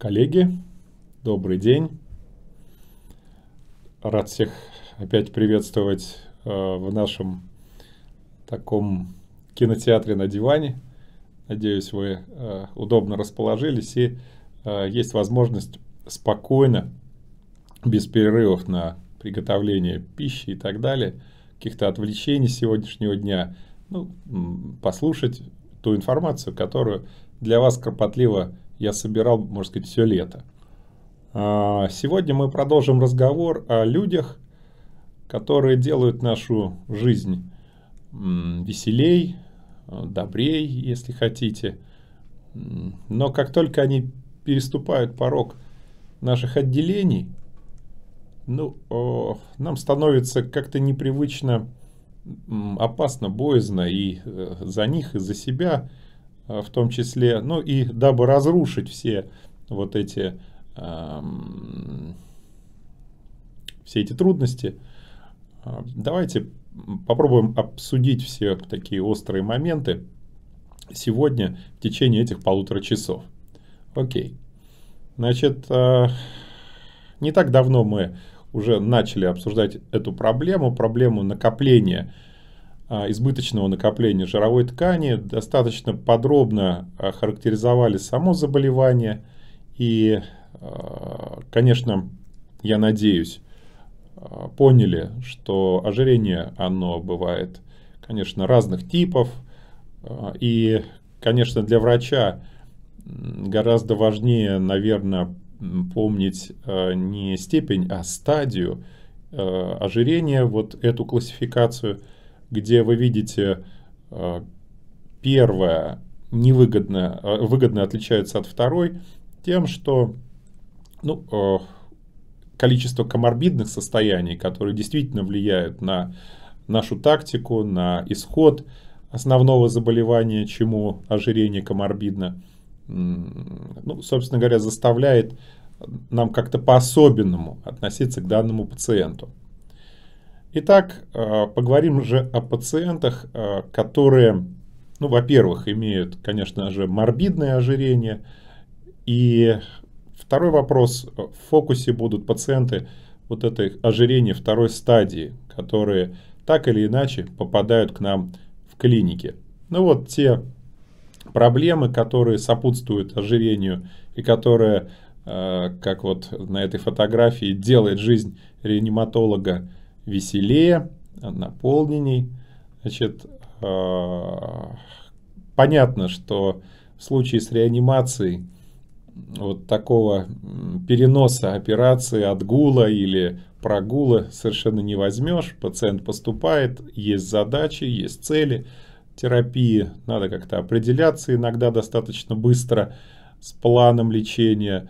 коллеги, добрый день. Рад всех опять приветствовать э, в нашем таком кинотеатре на диване. Надеюсь, вы э, удобно расположились и э, есть возможность спокойно, без перерывов на приготовление пищи и так далее, каких-то отвлечений сегодняшнего дня, ну, послушать ту информацию, которую для вас кропотливо я собирал, можно сказать, все лето. А, сегодня мы продолжим разговор о людях, которые делают нашу жизнь веселей, добрей, если хотите. Но как только они переступают порог наших отделений, ну, нам становится как-то непривычно, опасно, боязно и э, за них, и за себя – Э, в том числе, ну и дабы разрушить все вот эти, эм, все эти трудности, э, давайте попробуем обсудить все такие острые моменты сегодня в течение этих полутора часов. Окей. Значит, э, не так давно мы уже начали обсуждать эту проблему, проблему накопления а, избыточного накопления жировой ткани, достаточно подробно а, характеризовали само заболевание. И, а, конечно, я надеюсь, поняли, что ожирение, оно бывает, конечно, разных типов. И, конечно, для врача гораздо важнее, наверное, помнить не степень, а стадию ожирения, вот эту классификацию – где вы видите э, первое невыгодно, э, выгодно отличается от второй тем, что ну, э, количество коморбидных состояний, которые действительно влияют на нашу тактику, на исход основного заболевания, чему ожирение коморбидно, ну, собственно говоря, заставляет нам как-то по-особенному относиться к данному пациенту. Итак, э, поговорим же о пациентах, э, которые, ну, во-первых, имеют, конечно же, морбидное ожирение. И второй вопрос, э, в фокусе будут пациенты вот этой ожирения второй стадии, которые так или иначе попадают к нам в клинике. Ну вот те проблемы, которые сопутствуют ожирению и которые, как вот на этой фотографии, делает жизнь реаниматолога веселее, наполненней. Значит, э, понятно, что в случае с реанимацией вот такого переноса операции, отгула или прогула совершенно не возьмешь. Пациент поступает, есть задачи, есть цели терапии, надо как-то определяться иногда достаточно быстро с планом лечения.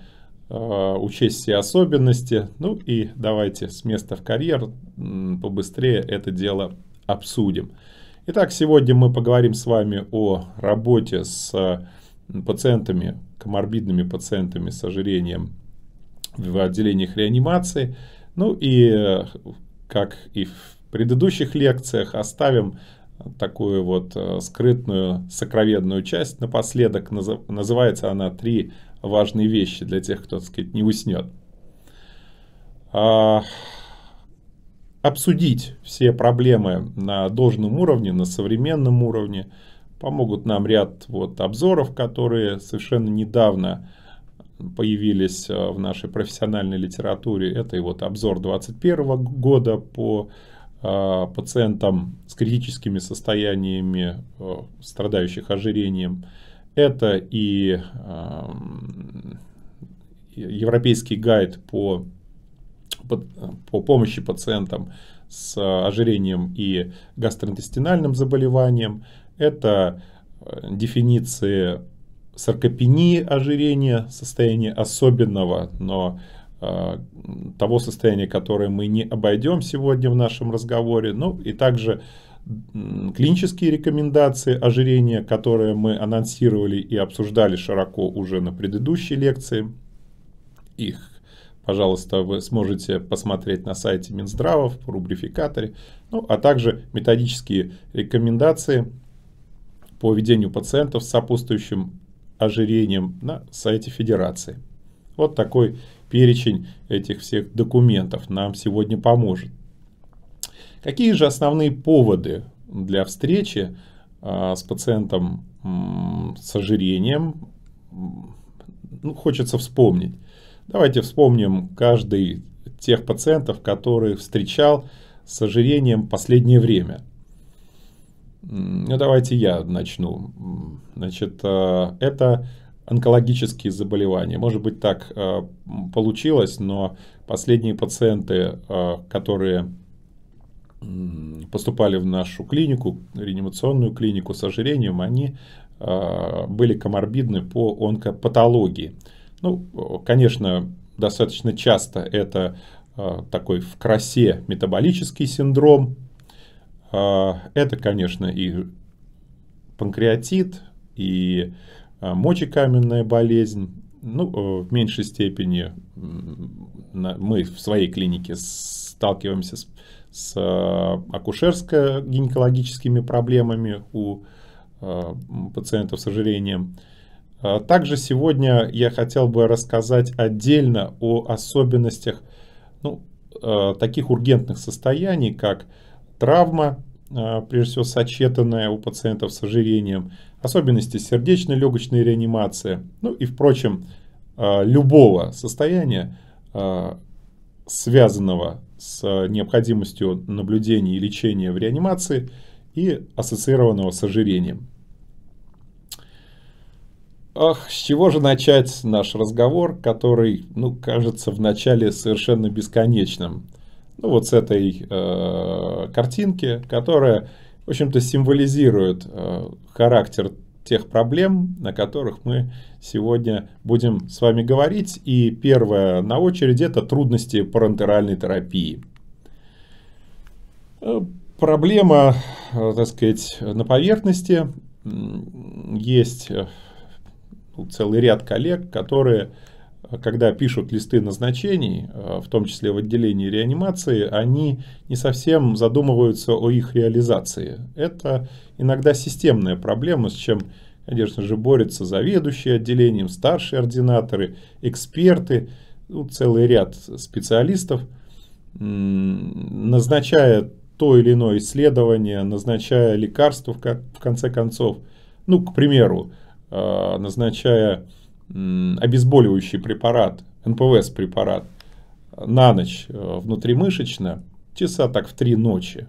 А, учесть все особенности. Ну и давайте с места в карьер побыстрее это дело обсудим. Итак, сегодня мы поговорим с вами о работе с а, пациентами, коморбидными пациентами с ожирением в отделениях реанимации. Ну и, как и в предыдущих лекциях, оставим такую вот а, скрытную, сокровенную часть напоследок. Называется она «Три важные вещи для тех, кто, так сказать, не уснет. А, обсудить все проблемы на должном уровне, на современном уровне. Помогут нам ряд вот обзоров, которые совершенно недавно появились э, в нашей профессиональной литературе. Это и вот обзор 2021 года по э, пациентам с критическими состояниями, э, страдающих ожирением. Это и э, европейский гайд по, по, по помощи пациентам с ожирением и гастроинтестинальным заболеванием. Это э, дефиниции саркопении ожирения, состояние особенного, но э, того состояния, которое мы не обойдем сегодня в нашем разговоре, ну и также клинические рекомендации ожирения, которые мы анонсировали и обсуждали широко уже на предыдущей лекции. Их, пожалуйста, вы сможете посмотреть на сайте Минздрава в рубрификаторе. Ну, а также методические рекомендации по ведению пациентов с сопутствующим ожирением на сайте Федерации. Вот такой перечень этих всех документов нам сегодня поможет. Какие же основные поводы для встречи а, с пациентом с ожирением ну, хочется вспомнить? Давайте вспомним каждый тех пациентов, которые встречал с ожирением последнее время. Ну, давайте я начну. Значит, а, это онкологические заболевания. Может быть, так а, получилось, но последние пациенты, которые поступали в нашу клинику, реанимационную клинику с ожирением, они а, были коморбидны по онкопатологии. Ну, конечно, достаточно часто это а, такой в красе метаболический синдром. А, это, конечно, и панкреатит, и мочекаменная болезнь. Ну, в меньшей степени мы в своей клинике сталкиваемся с с э, акушерско-гинекологическими проблемами у э, пациентов с ожирением. Э, также сегодня я хотел бы рассказать отдельно о особенностях ну, таких ургентных состояний, как травма, прежде всего сочетанная у пациентов с ожирением, особенности сердечно-легочной реанимации, ну и, впрочем, любого состояния, связанного с необходимостью наблюдения и лечения в реанимации и ассоциированного с ожирением. Ах, с чего же начать наш разговор, который, ну, кажется вначале совершенно бесконечным. Ну, вот с этой э, картинки, которая, в общем-то, символизирует э, характер тех проблем, на которых мы сегодня будем с вами говорить. И первое на очереди это трудности парентеральной терапии. Э, проблема, э, так сказать, на поверхности. Есть э, ну, целый ряд коллег, которые а когда пишут листы назначений, э, в том числе в отделении реанимации, они не совсем задумываются о их реализации. Это иногда системная проблема, с чем, конечно же, борются заведующие отделением, старшие ординаторы, эксперты, ну, целый ряд специалистов, назначая то или иное исследование, назначая лекарства, в конце концов. Ну, к примеру, э, назначая обезболивающий препарат, НПВС-препарат, э, на ночь э, внутримышечно, часа так в три ночи.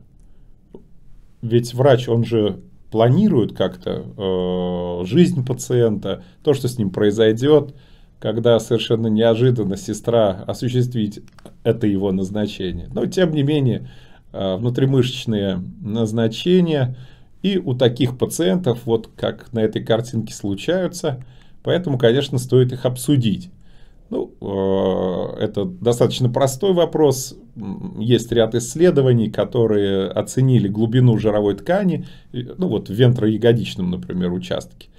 Ведь врач, он же планирует как-то э, жизнь пациента, то, что с ним произойдет, когда совершенно неожиданно сестра осуществить это его назначение. Но, тем не менее, э, внутримышечные назначения и у таких пациентов, вот как на этой картинке случаются, э, Поэтому, конечно, стоит их обсудить. Ну, э, это достаточно простой вопрос. Есть ряд исследований, которые оценили глубину жировой ткани, ну вот в вентроягодичном, например, участке.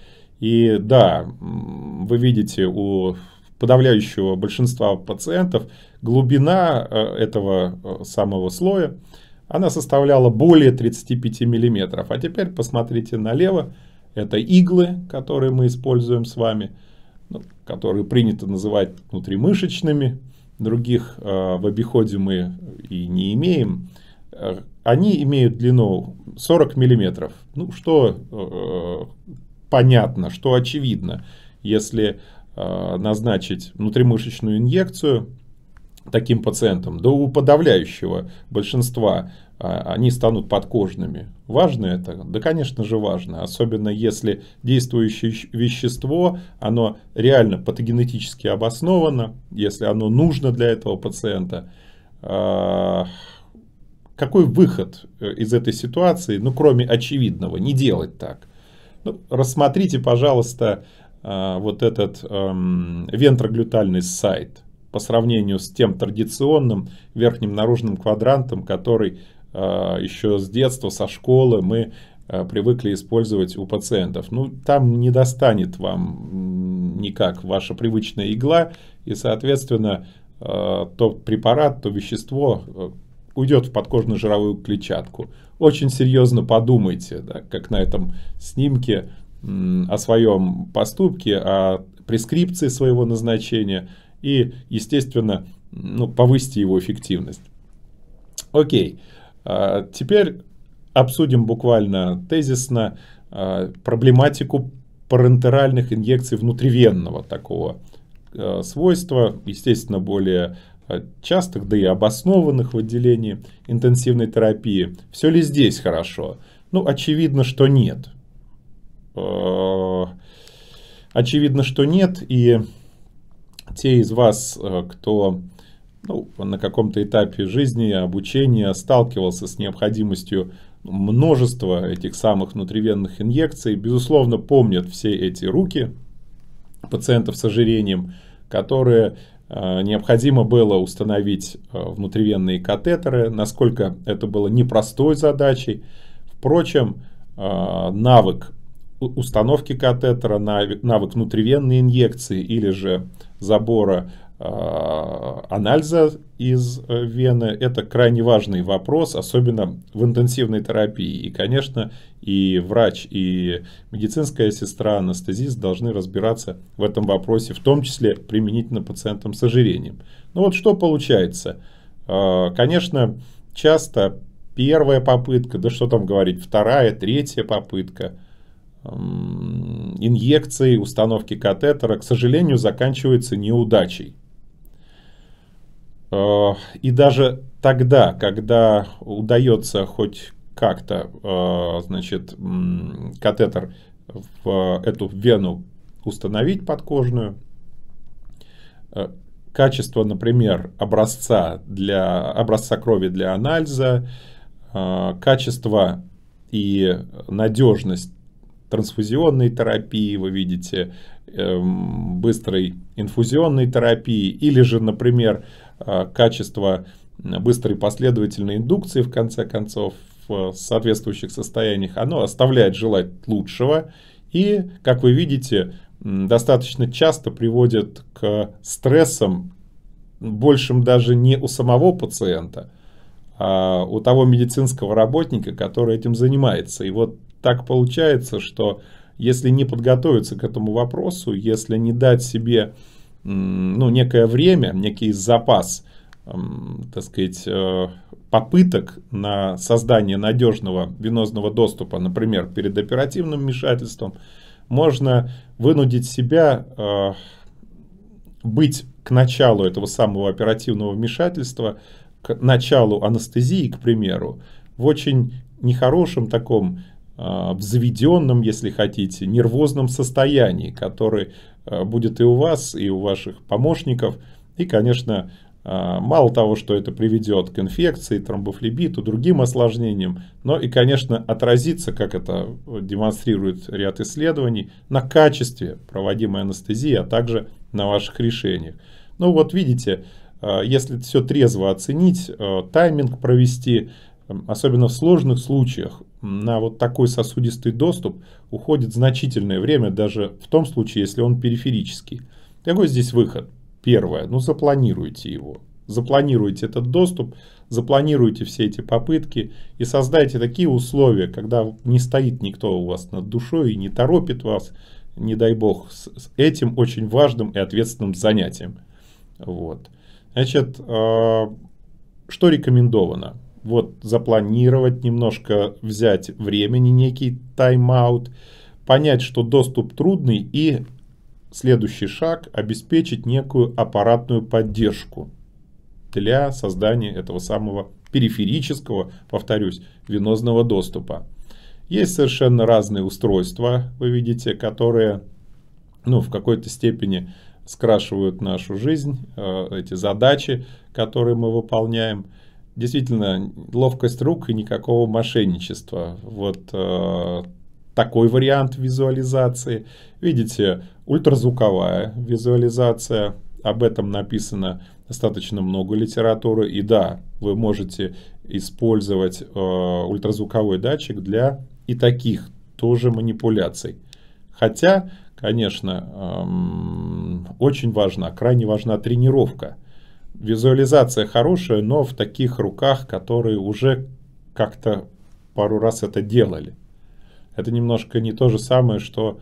И да, вы видите, у подавляющего большинства пациентов глубина э, этого э, самого слоя, она составляла более 35 миллиметров. А теперь посмотрите налево, это иглы, которые мы используем с вами, ну, которые принято называть внутримышечными, других э, в обиходе мы и не имеем. Э, они имеют длину 40 миллиметров. Ну, что э, понятно, что очевидно. Если э, назначить внутримышечную инъекцию, таким пациентам, да у подавляющего большинства а, они станут подкожными. Важно это? Да, конечно же, важно. Особенно если действующее вещество, оно реально патогенетически обосновано, если оно нужно для этого пациента. А, какой выход э, из этой ситуации, ну, кроме очевидного, не делать так? Ну, рассмотрите, пожалуйста, а, вот этот эм, вентроглютальный сайт – по сравнению с тем традиционным верхним наружным квадрантом, который э, еще с детства, со школы мы э, привыкли использовать у пациентов. Ну, там не достанет вам никак ваша привычная игла, и, соответственно, э, то препарат, то вещество уйдет в подкожно-жировую клетчатку. Очень серьезно подумайте, да, как на этом снимке, о своем поступке, о прескрипции своего назначения – и, естественно, ну, повысить его эффективность. Окей, а, теперь обсудим буквально тезисно а, проблематику парентеральных инъекций внутривенного такого а, свойства, естественно, более частых, да и обоснованных в отделении интенсивной терапии. Все ли здесь хорошо? Ну, очевидно, что нет. Очевидно, что нет, и те из вас, э, кто ну, на каком-то этапе жизни, обучения сталкивался с необходимостью множества этих самых внутривенных инъекций, безусловно, помнят все эти руки пациентов с ожирением, которые э, необходимо было установить э, внутривенные катетеры, насколько это было непростой задачей. Впрочем, навык установки катетера, навык внутривенной инъекции или же забора а, анальза из э, вены. Это крайне важный вопрос, особенно в интенсивной терапии. И, конечно, и врач, и медицинская сестра, анестезист должны разбираться в этом вопросе, в том числе применительно пациентам с ожирением. Ну вот что получается? А, конечно, часто первая попытка, да что там говорить, вторая, третья попытка – инъекции установки катетера, к сожалению, заканчивается неудачей. Э, и даже тогда, когда удается хоть как-то э, значит, катетер в эту вену установить подкожную, э, качество, например, образца, для, образца крови для анализа, качество и надежность трансфузионной терапии, вы видите, эм, быстрой инфузионной терапии, или же, например, э, качество быстрой последовательной индукции, в конце концов, в соответствующих состояниях, оно оставляет желать лучшего. И, как вы видите, достаточно часто приводит к стрессам, большим даже не у самого пациента, а у того медицинского работника, который этим занимается. И вот так получается, что если не подготовиться к этому вопросу, если не дать себе ну, некое время, некий запас, так сказать, э, попыток на создание надежного венозного доступа, например, перед оперативным вмешательством, можно вынудить себя э, быть к началу этого самого оперативного вмешательства, к началу анестезии, к примеру, в очень нехорошем таком а, в заведенном, если хотите, нервозном состоянии, который а, будет и у вас, и у ваших помощников. И, конечно, а, мало того, что это приведет к инфекции, тромбофлебиту, другим осложнениям, но и, конечно, отразится, как это демонстрирует ряд исследований, на качестве проводимой анестезии, а также на ваших решениях. Ну вот видите, если все трезво оценить, тайминг провести, особенно в сложных случаях, на вот такой сосудистый доступ уходит значительное время, даже в том случае, если он периферический. Какой здесь выход? Первое, ну запланируйте его. Запланируйте этот доступ, запланируйте все эти попытки и создайте такие условия, когда не стоит никто у вас над душой и не торопит вас, не дай бог, с этим очень важным и ответственным занятием. Вот. Значит, а, что рекомендовано? вот запланировать, немножко взять времени, некий тайм-аут, понять, что доступ трудный и следующий шаг – обеспечить некую аппаратную поддержку для создания этого самого периферического, повторюсь, венозного доступа. Есть совершенно разные устройства, вы видите, которые ну, в какой-то степени скрашивают нашу жизнь, э, эти задачи, которые мы выполняем – действительно ловкость рук и никакого мошенничества. Вот э, такой вариант визуализации. Видите, ультразвуковая визуализация. Об этом написано достаточно много литературы. И да, вы можете использовать э, ультразвуковой датчик для и таких тоже манипуляций. Хотя, конечно, эм, очень важна, крайне важна тренировка визуализация хорошая, но в таких руках, которые уже как-то пару раз это делали. Это немножко не то же самое, что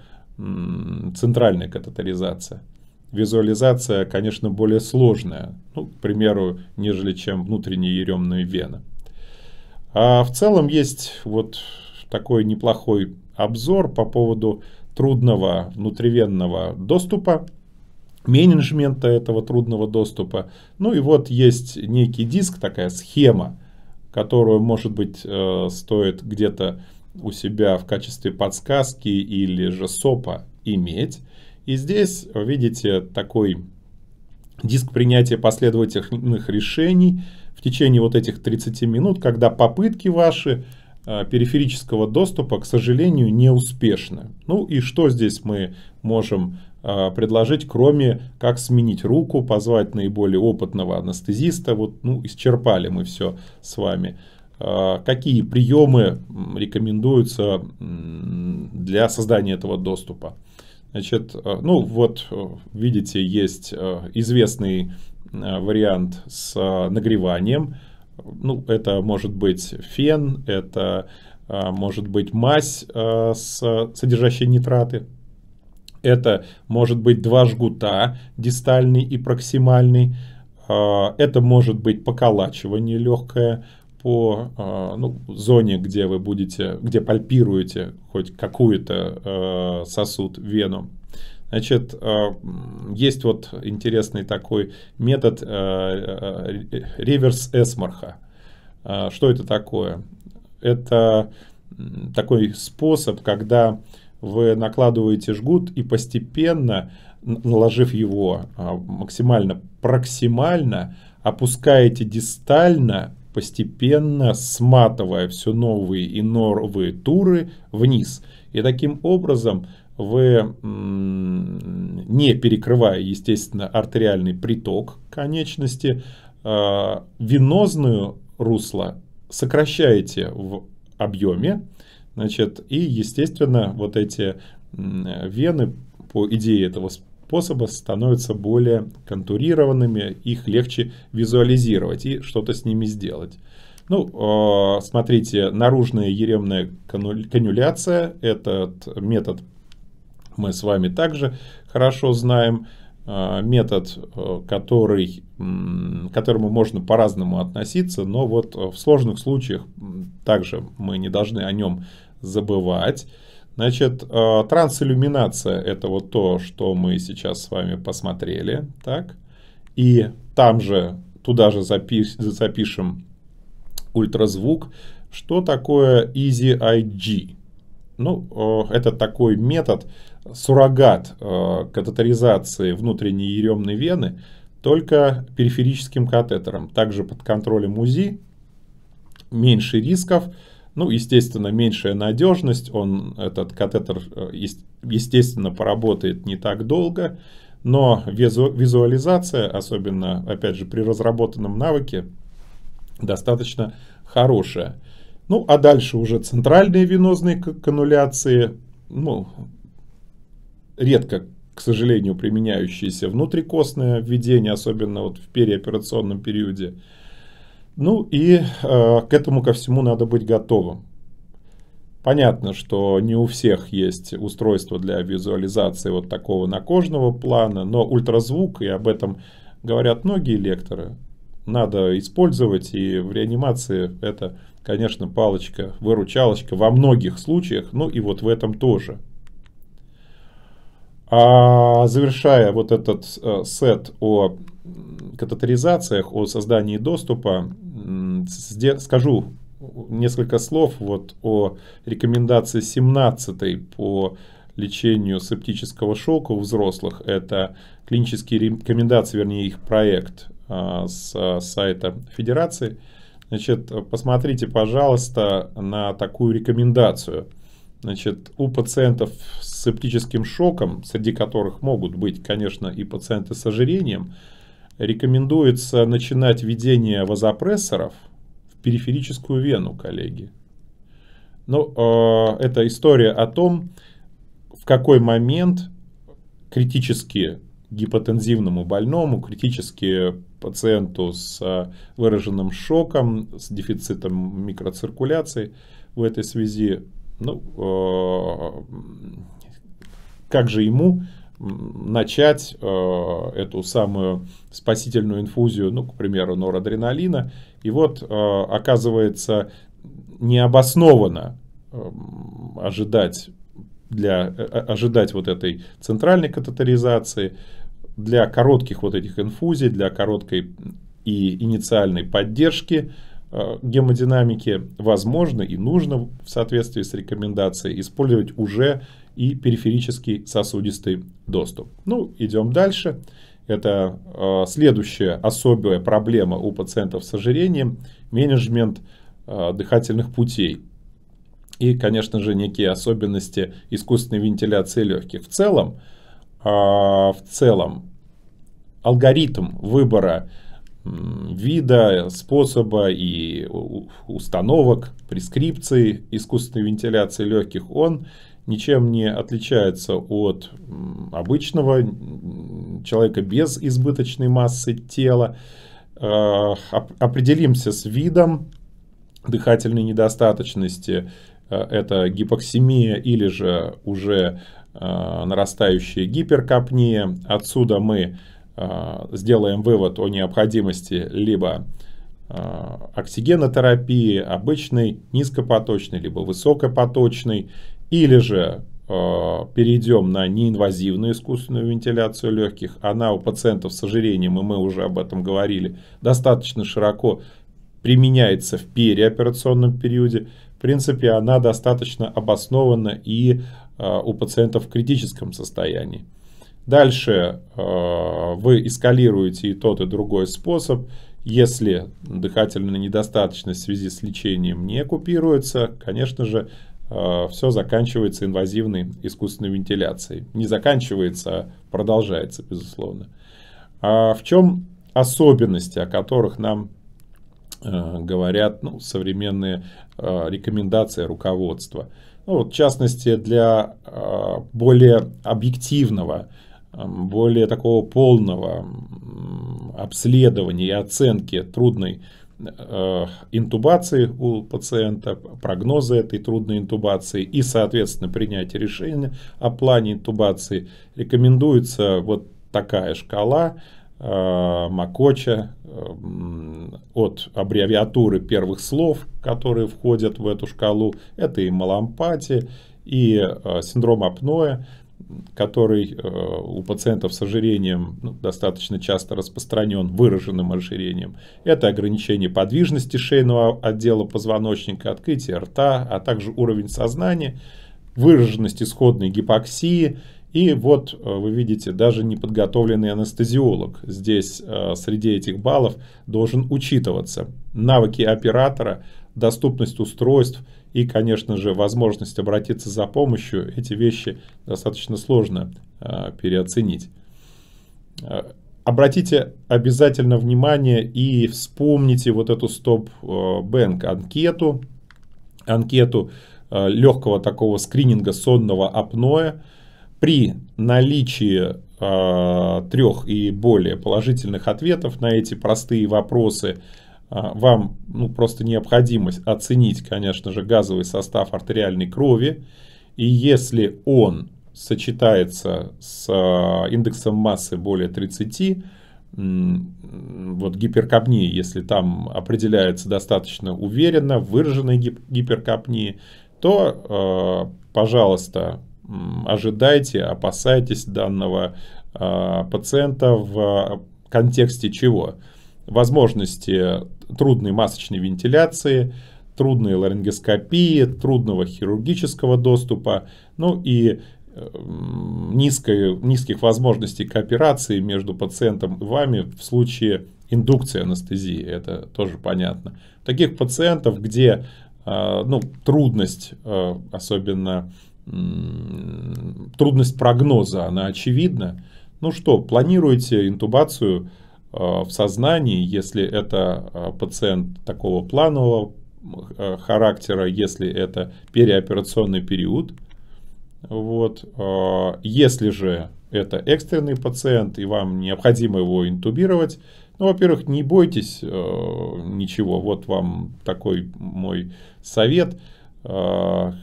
центральная катетеризация. Визуализация, конечно, более сложная, ну, к примеру, нежели чем внутренняя еремная вена. А в целом есть вот такой неплохой обзор по поводу трудного внутривенного доступа менеджмента этого трудного доступа. Ну и вот есть некий диск, такая схема, которую, может быть, э, стоит где-то у себя в качестве подсказки или же сопа иметь. И здесь видите такой диск принятия последовательных решений в течение вот этих 30 минут, когда попытки ваши э, периферического доступа, к сожалению, не успешны. Ну и что здесь мы можем а, предложить, кроме как сменить руку, позвать наиболее опытного анестезиста. Вот, ну, исчерпали мы все с вами. А, какие приемы рекомендуются для создания этого доступа? Значит, а, ну вот, э, видите, есть э, известный э, вариант с нагреванием. Ну, это может быть фен, это может быть мазь, содержащая нитраты. Это может быть два жгута, дистальный и проксимальный. А, это может быть поколачивание легкое по а, ну, зоне, где вы будете, где пальпируете хоть какую-то а, сосуд, вену. Значит, есть вот интересный такой метод реверс эсмарха. Что это такое? Это такой способ, когда вы накладываете жгут и постепенно, наложив его а, максимально проксимально, опускаете дистально, постепенно сматывая все новые и новые туры вниз. И таким образом вы, не перекрывая, естественно, артериальный приток конечности, а, венозную русло сокращаете в объеме, Значит, и, естественно, вот эти вены по идее этого способа становятся более контурированными, их легче визуализировать и что-то с ними сделать. Ну, а, смотрите, наружная еремная кануляция, этот метод мы с вами также хорошо знаем. Э, метод, э, который, к которому можно по-разному относиться, но вот в сложных случаях также мы не должны о нем забывать. Значит, э, трансиллюминация – это вот то, что мы сейчас с вами посмотрели, так? И там же, туда же запиш, запишем ультразвук. Что такое EasyIG? Ну, это такой метод, суррогат э, катетеризации внутренней еремной вены только периферическим катетером. Также под контролем УЗИ меньше рисков, ну, естественно, меньшая надежность, он, этот катетер, э, естественно, поработает не так долго, но визу, визуализация, особенно, опять же, при разработанном навыке, достаточно хорошая. Ну, а дальше уже центральные венозные кануляции, ну, редко, к сожалению, применяющиеся внутрикостное введение, особенно вот в переоперационном периоде. Ну и э, к этому ко всему надо быть готовым. Понятно, что не у всех есть устройство для визуализации вот такого накожного плана, но ультразвук, и об этом говорят многие лекторы, надо использовать, и в реанимации это, конечно, палочка-выручалочка во многих случаях, ну и вот в этом тоже – а завершая вот этот э, сет о катетеризациях, о создании доступа, скажу несколько слов вот о рекомендации 17 по лечению септического шока у взрослых. Это клинические рекомендации, вернее их проект а, с э, сайта Федерации. Значит, посмотрите, пожалуйста, на такую рекомендацию. Значит, у пациентов септическим шоком, среди которых могут быть, конечно, и пациенты с ожирением, рекомендуется начинать введение вазопрессоров в периферическую вену, коллеги. Ну, э, это история о том, в какой момент критически гипотензивному больному, критически пациенту с э, выраженным шоком, с дефицитом микроциркуляции в этой связи, ну, э, как же ему начать э, эту самую спасительную инфузию, ну, к примеру, норадреналина. И вот, э, оказывается, необоснованно э, ожидать, для, ожидать вот этой центральной катетеризации, для коротких вот этих инфузий, для короткой и инициальной поддержки гемодинамики возможно и нужно в соответствии с рекомендацией использовать уже и периферический сосудистый доступ. Ну, идем дальше. Это э, следующая особая проблема у пациентов с ожирением – менеджмент э, дыхательных путей. И, конечно же, некие особенности искусственной вентиляции легких. В целом, э, в целом алгоритм выбора вида, способа и установок, прескрипции искусственной вентиляции легких, он ничем не отличается от обычного человека без избыточной массы тела. Э, определимся с видом дыхательной недостаточности. Э, это гипоксимия или же уже э, нарастающая гиперкапния. Отсюда мы сделаем вывод о необходимости либо оксигенотерапии, обычной низкопоточной, либо высокопоточной или же э, перейдем на неинвазивную искусственную вентиляцию легких. Она у пациентов с ожирением, и мы уже об этом говорили, достаточно широко применяется в переоперационном периоде. В принципе, она достаточно обоснована и э, у пациентов в критическом состоянии. Дальше э, вы эскалируете и тот, и другой способ. Если дыхательная недостаточность в связи с лечением не купируется, конечно же, Э, все заканчивается инвазивной искусственной вентиляцией. Не заканчивается, а продолжается, безусловно. А в чем особенности, о которых нам э, говорят ну, современные э, рекомендации руководства? Ну, вот, в частности, для более объективного, эм, более такого полного обследования и оценки трудной Э, интубации у пациента, прогнозы этой трудной интубации и, соответственно, принятие решения о плане интубации. Рекомендуется вот такая шкала э, Макоча э, от аббревиатуры первых слов, которые входят в эту шкалу. Это и малампатия, и синдром апноэ который э, у пациентов с ожирением ну, достаточно часто распространен, выраженным ожирением. Это ограничение подвижности шейного отдела позвоночника, открытие рта, а также уровень сознания, выраженность исходной гипоксии. И вот э, вы видите, даже неподготовленный анестезиолог здесь э, среди этих баллов должен учитываться. Навыки оператора, доступность устройств – и, конечно же, возможность обратиться за помощью, эти вещи достаточно сложно э, переоценить. А, обратите обязательно внимание и вспомните вот эту стоп-бэнк а, анкету, анкету легкого такого скрининга сонного апноэ. При наличии трех и более положительных ответов на эти простые вопросы – а, вам ну, просто необходимость оценить, конечно же, газовый состав артериальной крови. И если он сочетается с а, индексом массы более 30, вот гиперкапнии, если там определяется достаточно уверенно, выраженные гиперкапнии, то, а, пожалуйста, ожидайте, опасайтесь данного пациента в контексте чего? Возможности трудной масочной вентиляции, трудной ларингоскопии, трудного хирургического доступа, ну и э, низкой, низких возможностей кооперации между пациентом и вами в случае индукции анестезии, это тоже понятно. Таких пациентов, где э, ну, трудность, э, особенно трудность прогноза, она очевидна, ну что, планируете интубацию Э, в сознании, если это э, пациент такого планового э, характера, если это переоперационный период. Вот. Если же это экстренный пациент и вам необходимо его интубировать, ну, во-первых, не бойтесь ничего. Вот вам такой мой совет. Да,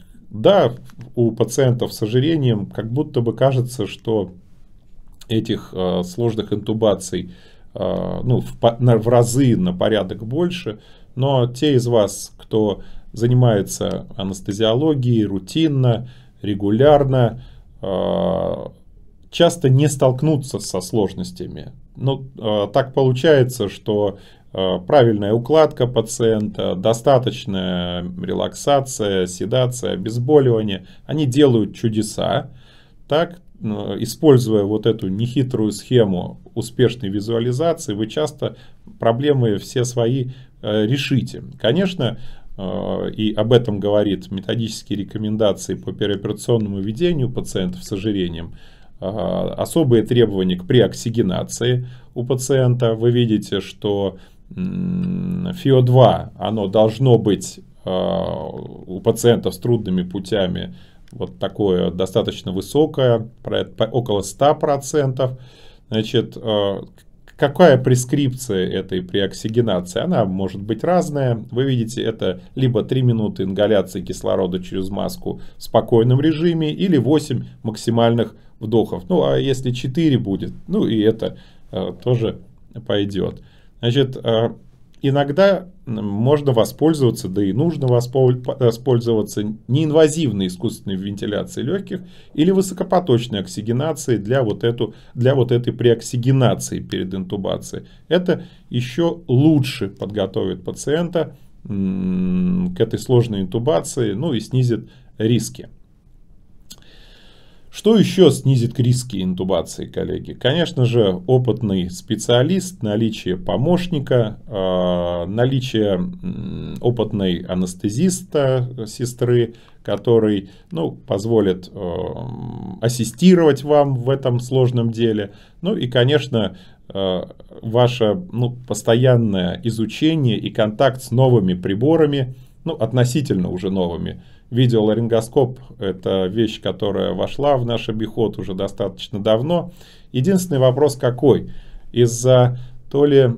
у пациентов с ожирением как будто бы кажется, что этих сложных интубаций Э, ну, в, в разы на порядок больше, но те из вас, кто занимается анестезиологией рутинно, регулярно, э, часто не столкнутся со сложностями. Но ну, э, так получается, что правильная укладка пациента, достаточная релаксация, седация, обезболивание, они делают чудеса. Так, Э, используя вот эту нехитрую схему успешной визуализации, вы часто проблемы все свои э, решите. Конечно, э, и об этом говорит методические рекомендации по переоперационному ведению пациентов с ожирением, особые требования к преоксигенации у пациента. Вы видите, что ФИО-2, оно должно быть у пациентов с трудными путями вот такое достаточно высокое, около 100%. Значит, э, какая прескрипция этой преоксигенации? Она может быть разная. Вы видите, это либо 3 минуты ингаляции кислорода через маску в спокойном режиме, или 8 максимальных вдохов. Ну, а если 4 будет, ну и это э, тоже пойдет. Значит, э, иногда можно воспользоваться, да и нужно воспользоваться неинвазивной искусственной вентиляцией легких или высокопоточной оксигенацией для вот, эту, для вот этой преоксигенации перед интубацией. Это еще лучше подготовит пациента к этой сложной интубации, ну и снизит риски. Что еще снизит риски интубации, коллеги? Конечно же, опытный специалист, наличие помощника, а, наличие опытной анестезиста, сестры, который ну, позволит а, ассистировать вам в этом сложном деле. Ну и, конечно, а, ваше ну, постоянное изучение и контакт с новыми приборами, ну, относительно уже новыми, Видеоларингоскоп – это вещь, которая вошла в наш обиход уже достаточно давно. Единственный вопрос какой? Из-за то ли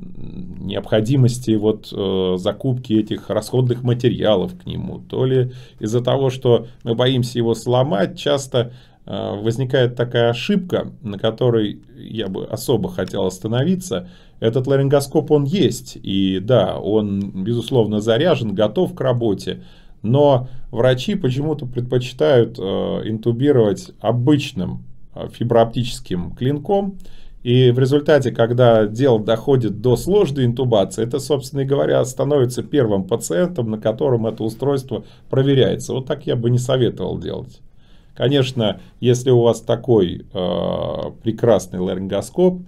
необходимости вот э, закупки этих расходных материалов к нему, то ли из-за того, что мы боимся его сломать, часто э, возникает такая ошибка, на которой я бы особо хотел остановиться – этот ларингоскоп, он есть, и да, он, безусловно, заряжен, готов к работе, но врачи почему-то предпочитают э, интубировать обычным э, фиброоптическим клинком, и в результате, когда дело доходит до сложной интубации, это, собственно говоря, становится первым пациентом, на котором это устройство проверяется. Вот так я бы не советовал делать. Конечно, если у вас такой э, прекрасный ларингоскоп,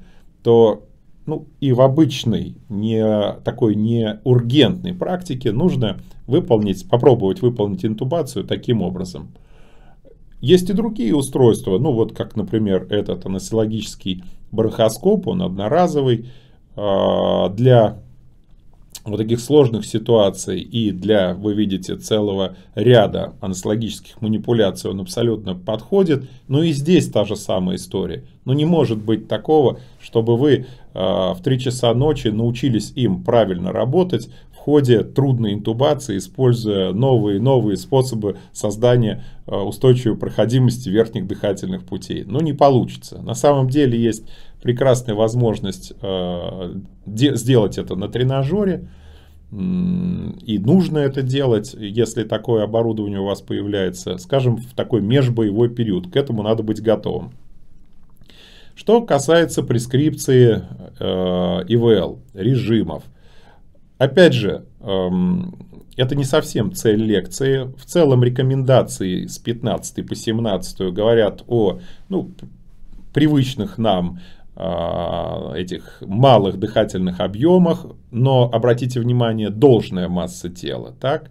то ну и в обычной, не, такой не ургентной практике нужно выполнить, попробовать выполнить интубацию таким образом. Есть и другие устройства, ну вот как, например, этот анасилогический бронхоскоп, он одноразовый, а, для вот таких сложных ситуаций и для, вы видите, целого ряда анасилогических манипуляций он абсолютно подходит. Но ну, и здесь та же самая история. Но ну, не может быть такого, чтобы вы а, в 3 часа ночи научились им правильно работать в ходе трудной интубации, используя новые и новые способы создания а, устойчивой проходимости верхних дыхательных путей. Но ну, не получится. На самом деле есть прекрасная возможность а, сделать это на тренажере, и нужно это делать, если такое оборудование у вас появляется, скажем, в такой межбоевой период. К этому надо быть готовым. Что касается прескрипции э, ИВЛ, режимов, опять же, эм, это не совсем цель лекции. В целом рекомендации с 15 по 17 говорят о ну, привычных нам э, этих малых дыхательных объемах, но обратите внимание, должная масса тела, так?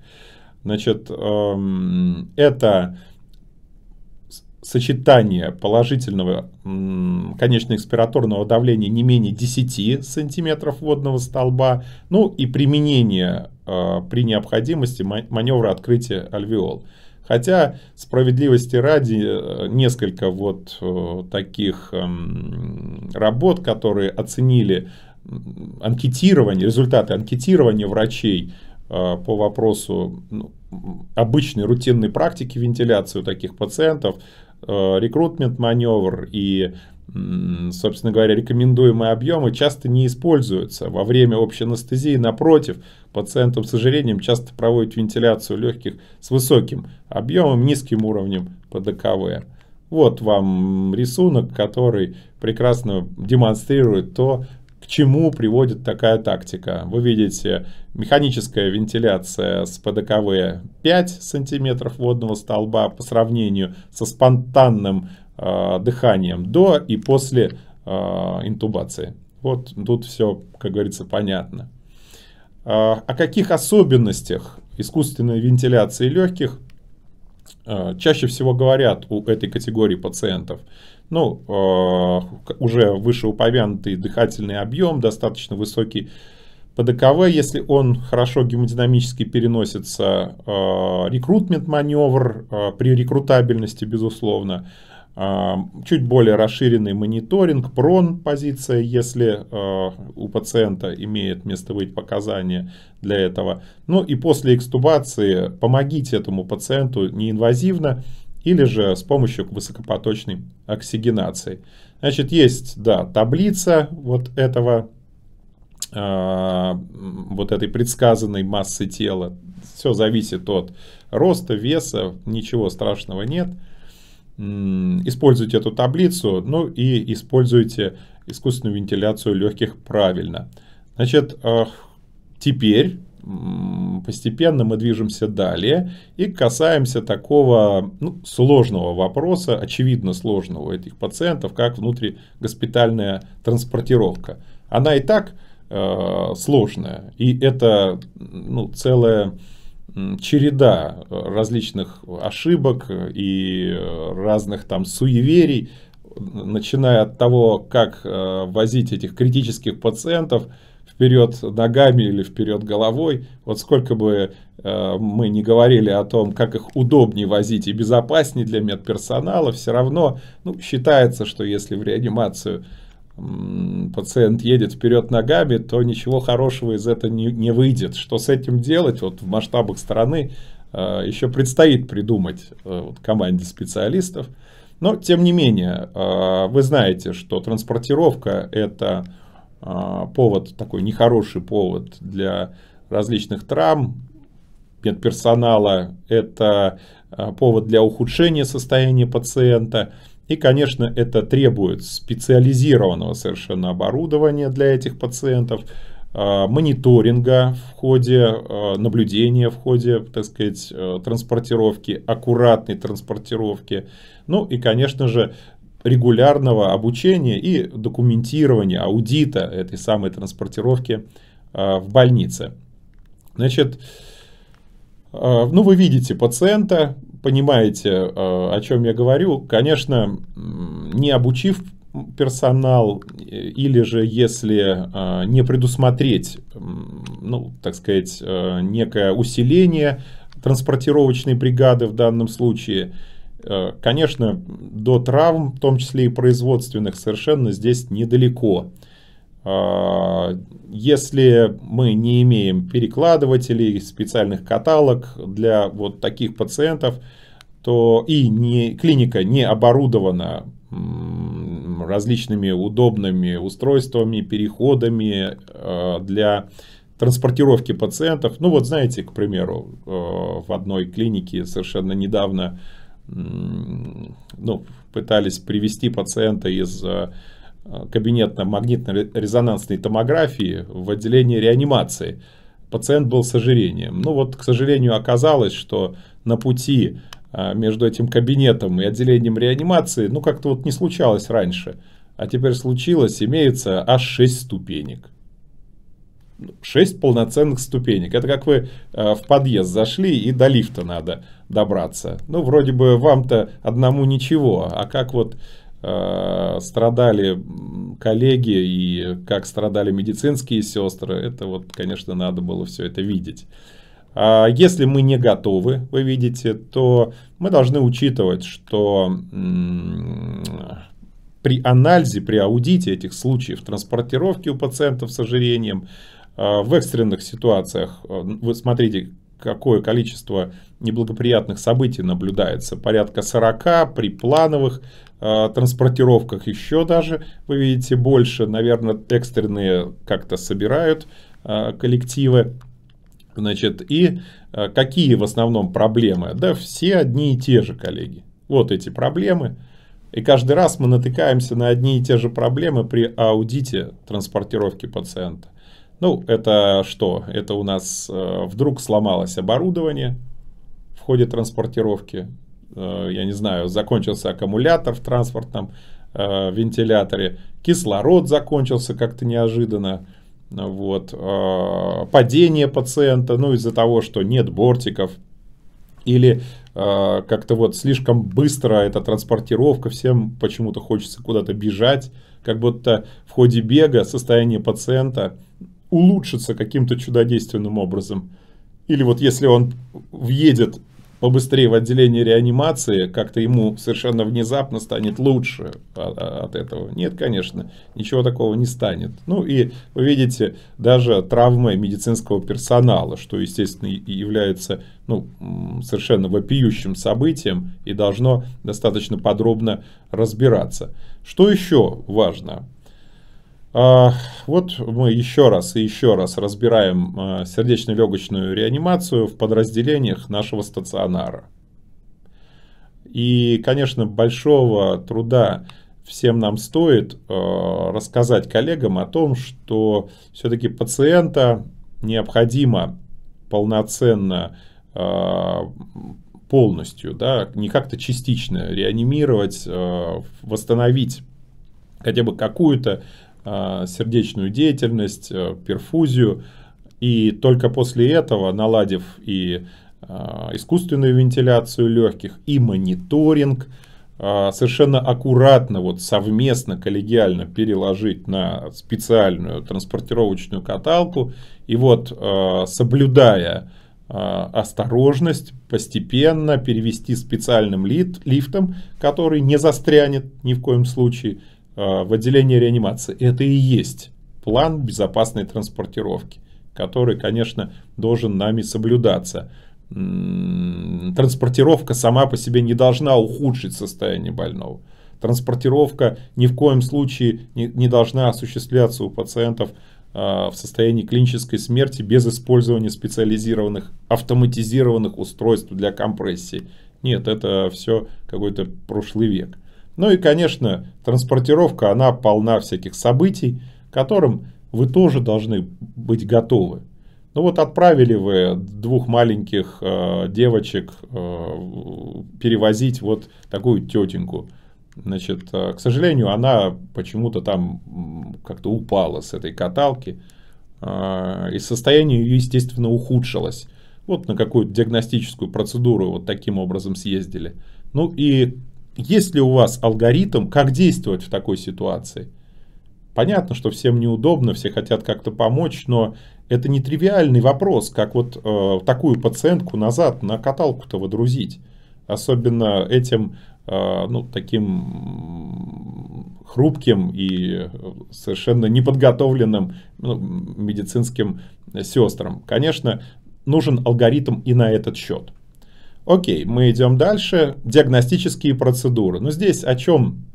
Значит, эм, это сочетание положительного конечно-экспираторного давления не менее 10 сантиметров водного столба, ну и применение а, при необходимости маневра открытия альвеол. Хотя справедливости ради э, несколько вот э, таких эм, работ, которые оценили анкетирование, результаты анкетирования врачей э, по вопросу ну, обычной рутинной практики вентиляции у таких пациентов, Э, рекрутмент маневр и собственно говоря, рекомендуемые объемы часто не используются во время общей анестезии. Напротив, пациентам с ожирением часто проводят вентиляцию легких с высоким объемом, низким уровнем ПДКВ. Вот вам рисунок, который прекрасно демонстрирует то, к чему приводит такая тактика? Вы видите, механическая вентиляция с ПДКВ 5 сантиметров водного столба по сравнению со спонтанным э, дыханием до и после э, интубации. Вот тут все, как говорится, понятно. Э, о каких особенностях искусственной вентиляции легких Э, чаще всего говорят у этой категории пациентов, ну, э, уже вышеупомянутый дыхательный объем, достаточно высокий ПДКВ, если он хорошо гемодинамически переносится, э, рекрутмент маневр при рекрутабельности, безусловно, Чуть более расширенный мониторинг, прон позиция, если а, у пациента имеет место быть показания для этого. Ну и после экстубации помогите этому пациенту неинвазивно или же с помощью высокопоточной оксигенации. Значит, есть, да, таблица вот этого, а, вот этой предсказанной массы тела. Все зависит от роста, веса, ничего страшного нет используйте эту таблицу, ну и используйте искусственную вентиляцию легких правильно. Значит, э, теперь постепенно мы движемся далее и касаемся такого ну, сложного вопроса, очевидно сложного этих пациентов, как внутригоспитальная транспортировка. Она и так э, сложная, и это ну, целая череда различных ошибок и э, разных там суеверий, начиная от того, как э, возить этих критических пациентов вперед ногами или вперед головой. Вот сколько бы э, мы не говорили о том, как их удобнее возить и безопаснее для медперсонала, все равно ну, считается, что если в реанимацию пациент едет вперед ногами, то ничего хорошего из этого не, не выйдет. Что с этим делать? Вот в масштабах страны э, еще предстоит придумать э, вот, команде специалистов. Но, тем не менее, э, вы знаете, что транспортировка – это э, повод, такой нехороший повод для различных травм, медперсонала, это э, повод для ухудшения состояния пациента – и, конечно, это требует специализированного совершенно оборудования для этих пациентов, а, мониторинга в ходе а, наблюдения, в ходе, так сказать, э, транспортировки, аккуратной транспортировки. Ну и, конечно же, регулярного обучения и документирования, аудита этой самой транспортировки а, в больнице. Значит, ну вы видите пациента, понимаете, э, о чем я говорю. Конечно, не обучив персонал э, или же если э, не предусмотреть, ну, так сказать, некое усиление транспортировочной бригады в данном случае, конечно, до травм, в том числе и производственных, совершенно здесь недалеко. А, если мы не имеем перекладывателей, специальных каталог для вот таких пациентов, то и не, клиника не оборудована различными удобными устройствами, переходами а, для транспортировки пациентов. Ну вот знаете, к примеру, а, в одной клинике совершенно недавно ну, пытались привести пациента из кабинетно-магнитно-резонансной томографии в отделении реанимации. Пациент был с ожирением. Ну вот, к сожалению, оказалось, что на пути а, между этим кабинетом и отделением реанимации, ну как-то вот не случалось раньше. А теперь случилось, имеется аж 6 ступенек. 6 полноценных ступенек. Это как вы а, в подъезд зашли и до лифта надо добраться. Ну, вроде бы вам-то одному ничего, а как вот Э, страдали коллеги и как страдали медицинские сестры, это вот, конечно, надо было все это видеть. А если мы не готовы, вы видите, то мы должны учитывать, что при анализе, при аудите этих случаев транспортировки у пациентов с ожирением, а, в экстренных ситуациях, э, вы смотрите, какое количество неблагоприятных событий наблюдается. Порядка 40 при плановых э, транспортировках еще даже, вы видите, больше. Наверное, экстренные как-то собирают э, коллективы. Значит, и э, какие в основном проблемы? Да все одни и те же, коллеги. Вот эти проблемы. И каждый раз мы натыкаемся на одни и те же проблемы при аудите транспортировки пациента. Ну, это что? Это у нас э, вдруг сломалось оборудование в ходе транспортировки. Э, я не знаю, закончился аккумулятор в транспортном э, вентиляторе. Кислород закончился как-то неожиданно. Вот. Падение пациента, ну, из-за того, что нет бортиков. Или как-то вот слишком быстро эта транспортировка, всем почему-то хочется куда-то бежать, как будто в ходе бега состояние пациента – улучшится каким-то чудодейственным образом. Или вот если он въедет побыстрее в отделение реанимации, как-то ему совершенно внезапно станет лучше а, а, от этого. Нет, конечно, ничего такого не станет. Ну и вы видите даже травмы медицинского персонала, что, естественно, является ну, совершенно вопиющим событием и должно достаточно подробно разбираться. Что еще важно? А, вот мы еще раз и еще раз разбираем а, сердечно-легочную реанимацию в подразделениях нашего стационара. И, конечно, большого труда всем нам стоит а, рассказать коллегам о том, что все-таки пациента необходимо полноценно полностью, да, не как-то частично реанимировать, восстановить хотя бы какую-то а, сердечную деятельность, э, перфузию. И только после этого, наладив и а, искусственную вентиляцию легких, и мониторинг, а, совершенно аккуратно, вот совместно, коллегиально переложить на специальную транспортировочную каталку. И вот, э, соблюдая э, осторожность, постепенно перевести специальным лифтом, который не застрянет ни в коем случае, Э, в отделение реанимации. Это и есть план безопасной транспортировки, который, конечно, должен нами соблюдаться. Транспортировка сама по себе не должна ухудшить состояние больного. Транспортировка ни в коем случае не, должна осуществляться у пациентов э, в состоянии клинической смерти без использования специализированных автоматизированных устройств для компрессии. Нет, это все какой-то прошлый век. Ну и, конечно, транспортировка, она полна всяких событий, к которым вы тоже должны быть готовы. Ну вот отправили вы двух маленьких э, девочек э, перевозить вот такую тетеньку. Значит, э, к сожалению, она почему-то там как-то упала с этой каталки, э, и состояние ее, естественно, ухудшилось. Вот на какую-то диагностическую процедуру вот таким образом съездили. Ну и есть ли у вас алгоритм, как действовать в такой ситуации? Понятно, что всем неудобно, все хотят как-то помочь, но это нетривиальный вопрос, как вот э, такую пациентку назад на каталку-то водрузить. Особенно этим, э, ну, таким хрупким и совершенно неподготовленным ну, медицинским сестрам. Конечно, нужен алгоритм и на этот счет. Окей, мы идем дальше. Диагностические процедуры. Но ну, здесь о чем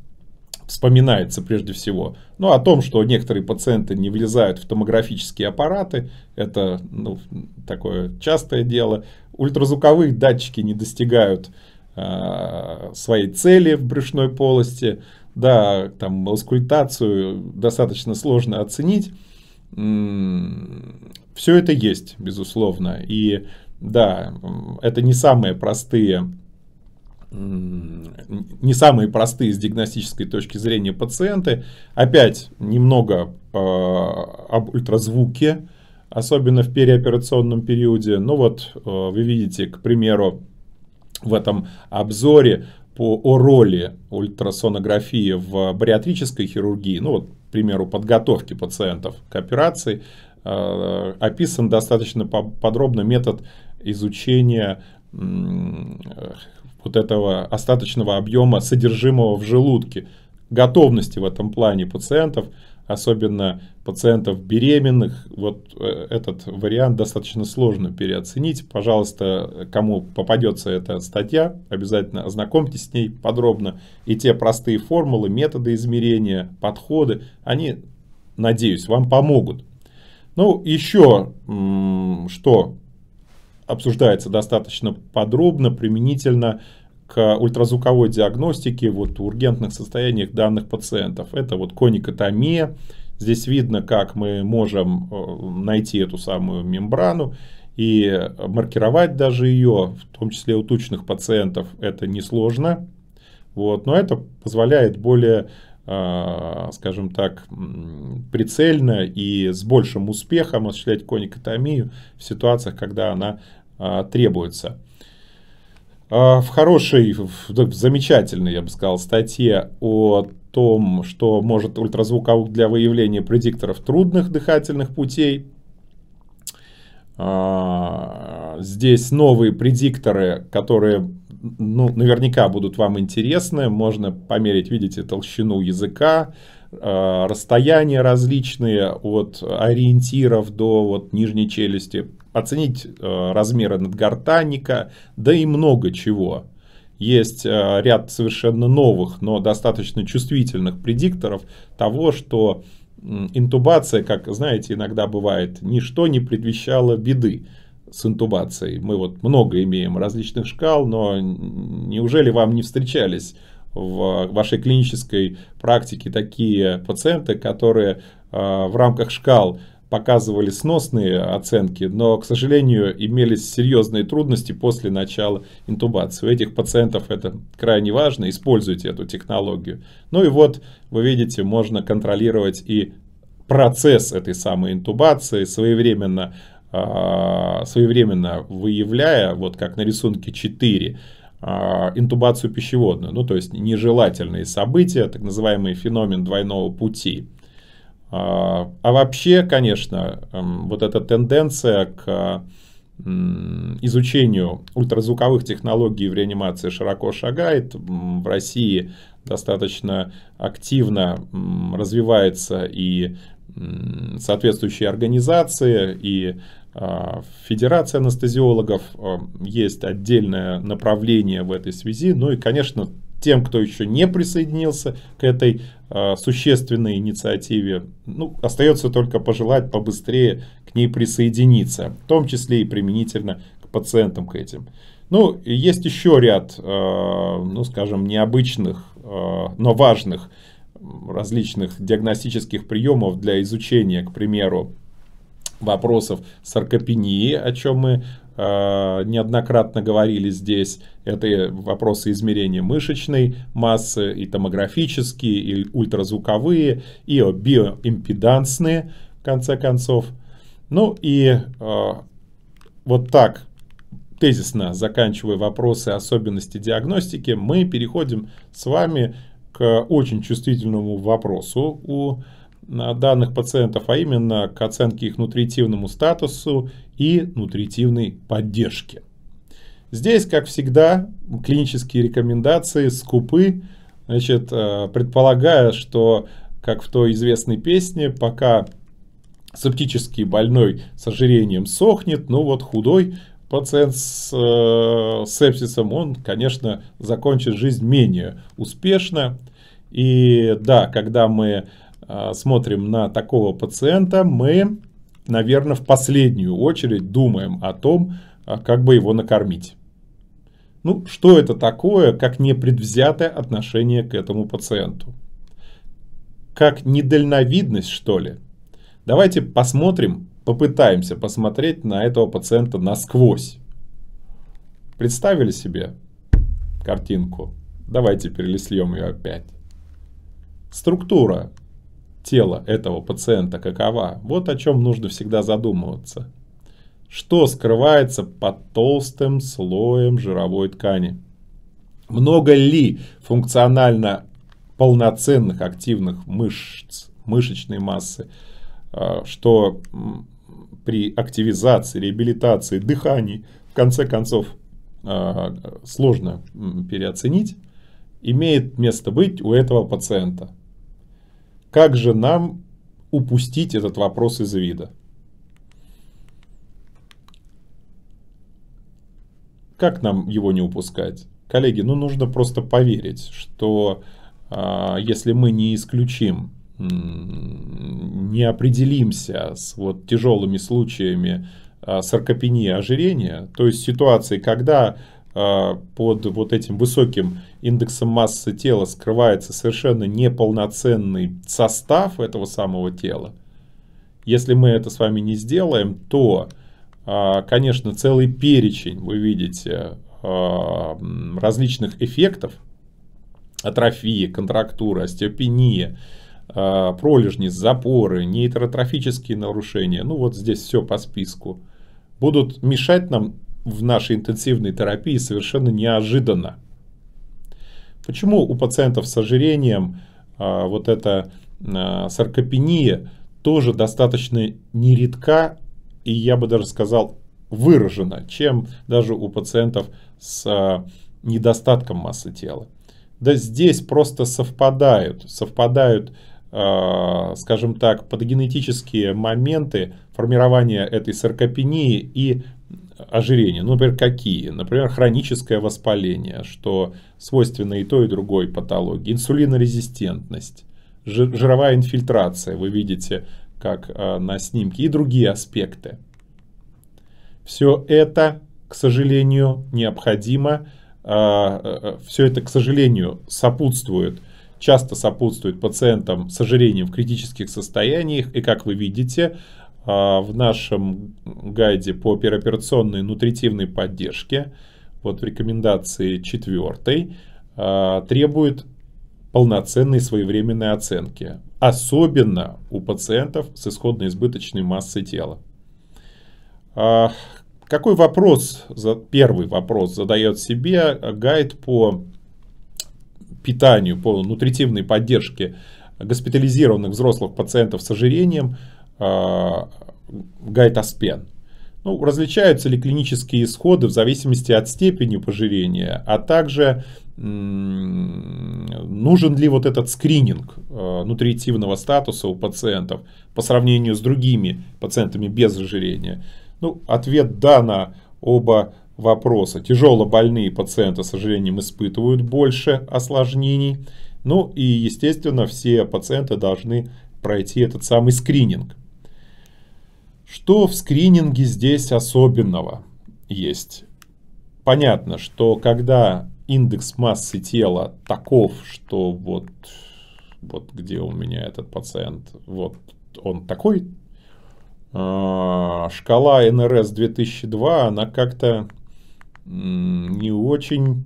вспоминается прежде всего? Ну, о том, что некоторые пациенты не влезают в томографические аппараты. Это ну, такое частое дело. Ультразвуковые датчики не достигают э, своей цели в брюшной полости. Да, там аускультацию достаточно сложно оценить. Все это есть, безусловно. И да, это не самые простые не самые простые с диагностической точки зрения пациенты. Опять немного э, об ультразвуке, особенно в переоперационном периоде. Ну вот э, вы видите, к примеру, в этом обзоре по о роли ультрасонографии в бариатрической хирургии, ну вот, к примеру, подготовки пациентов к операции, э, описан достаточно подробно метод изучение вот этого остаточного объема содержимого в желудке, готовности в этом плане пациентов, особенно пациентов беременных, вот э, этот вариант достаточно сложно переоценить. Пожалуйста, кому попадется эта статья, обязательно ознакомьтесь с ней подробно. И те простые формулы, методы измерения, подходы, они, надеюсь, вам помогут. Ну, еще что обсуждается достаточно подробно, применительно к ультразвуковой диагностике вот в ургентных состояниях данных пациентов. Это вот коникотомия. Здесь видно, как мы можем э, найти эту самую мембрану и маркировать даже ее, в том числе у тучных пациентов, это несложно. Вот, но это позволяет более а, скажем так, прицельно и с большим успехом осуществлять коникотомию в ситуациях, когда она а, требуется. А, в хорошей, в замечательной, я бы сказал, статье о том, что может ультразвук для выявления предикторов трудных дыхательных путей. Здесь новые предикторы, которые ну, наверняка будут вам интересны. Можно померить, видите, толщину языка, э, расстояния различные от ориентиров до вот нижней челюсти, оценить э, размеры надгортаника, да и много чего. Есть э, ряд совершенно новых, но достаточно чувствительных предикторов того, что интубация, как знаете, иногда бывает, ничто не предвещало беды с интубацией. Мы вот много имеем различных шкал, но неужели вам не встречались в вашей клинической практике такие пациенты, которые а, в рамках шкал показывали сносные оценки, но, к сожалению, имелись серьезные трудности после начала интубации. У этих пациентов это крайне важно, используйте эту технологию. Ну и вот, вы видите, можно контролировать и процесс этой самой интубации, своевременно а, своевременно выявляя, вот как на рисунке 4, а, интубацию пищеводную, ну то есть нежелательные события, так называемый феномен двойного пути. А, а вообще, конечно, эм, вот эта тенденция к изучению ультразвуковых технологий в реанимации широко шагает. В России достаточно активно развивается и соответствующие организации, и а, Федерация анестезиологов, а, есть отдельное направление в этой связи. Ну и, конечно, тем, кто еще не присоединился к этой а, существенной инициативе, ну, остается только пожелать побыстрее к ней присоединиться, в том числе и применительно к пациентам к этим. Ну, есть еще ряд, ну, скажем, необычных, но важных различных диагностических приемов для изучения, к примеру, вопросов саркопении, о чем мы а, неоднократно говорили здесь, это вопросы измерения мышечной массы, и томографические, и ультразвуковые, и биоимпедансные, в конце концов. Ну и э, вот так, тезисно заканчивая вопросы особенности диагностики, мы переходим с вами к очень чувствительному вопросу у данных пациентов, а именно к оценке их нутритивному статусу и нутритивной поддержке. Здесь, как всегда, клинические рекомендации скупы, значит, э, предполагая, что, как в той известной песне, пока септический больной с ожирением сохнет, ну вот худой пациент с э, сепсисом, он, конечно, закончит жизнь менее успешно. И да, когда мы а, смотрим на такого пациента, мы, наверное, в последнюю очередь думаем о том, а, как бы его накормить. Ну, что это такое, как непредвзятое отношение к этому пациенту? Как недальновидность, что ли? Давайте посмотрим, попытаемся посмотреть на этого пациента насквозь. Представили себе картинку? Давайте перелеслем ее опять. Структура тела этого пациента какова? Вот о чем нужно всегда задумываться. Что скрывается под толстым слоем жировой ткани? Много ли функционально полноценных активных мышц, мышечной массы, э, что при активизации, реабилитации, дыхании, в конце концов, э, сложно переоценить, имеет место быть у этого пациента. Как же нам упустить этот вопрос из вида? Как нам его не упускать? Коллеги, ну нужно просто поверить, что э, если мы не исключим, не определимся с вот тяжелыми случаями а, саркопении ожирения, то есть ситуации, когда а, под вот этим высоким индексом массы тела скрывается совершенно неполноценный состав этого самого тела, если мы это с вами не сделаем, то, а, конечно, целый перечень, вы видите, а, различных эффектов, атрофии, контрактура, остеопения, пролежни, запоры, нейтротрофические нарушения, ну вот здесь все по списку, будут мешать нам в нашей интенсивной терапии совершенно неожиданно. Почему у пациентов с ожирением а, вот эта а, саркопения тоже достаточно нередка и, я бы даже сказал, выражена, чем даже у пациентов с а, недостатком массы тела? Да здесь просто совпадают, совпадают а, скажем так, патогенетические моменты формирования этой саркопении и ожирения. Ну, например, какие? Например, хроническое воспаление, что свойственно и той, и другой патологии. Инсулинорезистентность, жировая инфильтрация, вы видите, как э, на снимке, и другие аспекты. Все это, к сожалению, необходимо. Э, э, Все это, к сожалению, сопутствует часто сопутствует пациентам с ожирением в критических состояниях. И как вы видите, а, в нашем гайде по пероперационной нутритивной поддержке, вот в рекомендации четвертой, а, требует полноценной своевременной оценки, особенно у пациентов с исходной избыточной массой тела. А, какой вопрос, первый вопрос задает себе гайд по питанию, по нутритивной поддержке госпитализированных взрослых пациентов с ожирением – а, гайтоспен. Ну, различаются ли клинические исходы в зависимости от степени пожирения, а также нужен ли вот этот скрининг э, нутритивного статуса у пациентов по сравнению с другими пациентами без ожирения? Ну, ответ да на оба вопроса. Тяжело больные пациенты с ожирением испытывают больше осложнений. Ну и, естественно, все пациенты должны пройти этот самый скрининг. Что в скрининге здесь особенного есть? Понятно, что когда индекс массы тела таков, что вот, вот где у меня этот пациент, вот он такой, а, шкала НРС 2002, она как-то не очень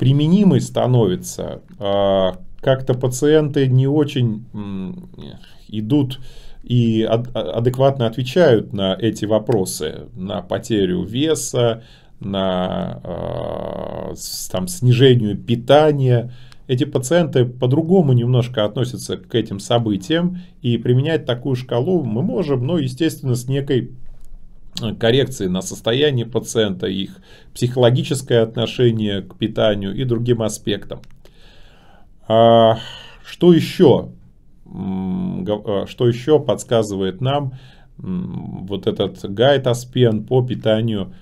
применимой становится. А как-то пациенты не очень идут и а, адекватно отвечают на эти вопросы, на потерю веса, на э, там, снижению питания. Эти пациенты по-другому немножко относятся к этим событиям, и применять такую шкалу мы можем, но, естественно, с некой э, коррекцией на состояние пациента, их психологическое отношение к питанию и другим аспектам. А, что еще Э, что еще подсказывает нам вот этот гайд Аспен по питанию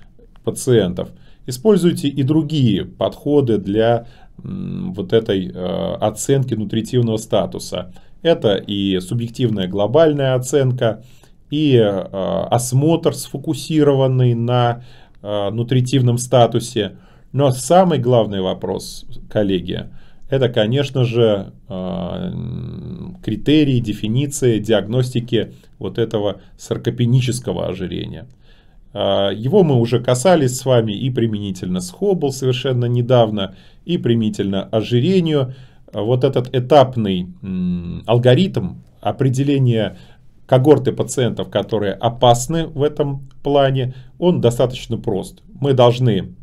пациентов. Используйте и другие подходы для вот этой э, оценки нутритивного статуса. Это и субъективная глобальная оценка, и э, осмотр, сфокусированный на нутритивном статусе. Но самый главный вопрос, коллеги, это, конечно же, а, критерии, дефиниции, диагностики вот этого саркопенического ожирения. А, его мы уже касались с вами и применительно с Хоббл совершенно недавно, и применительно ожирению. Вот этот этапный алгоритм определения когорты пациентов, которые опасны в этом плане, он достаточно прост. Мы должны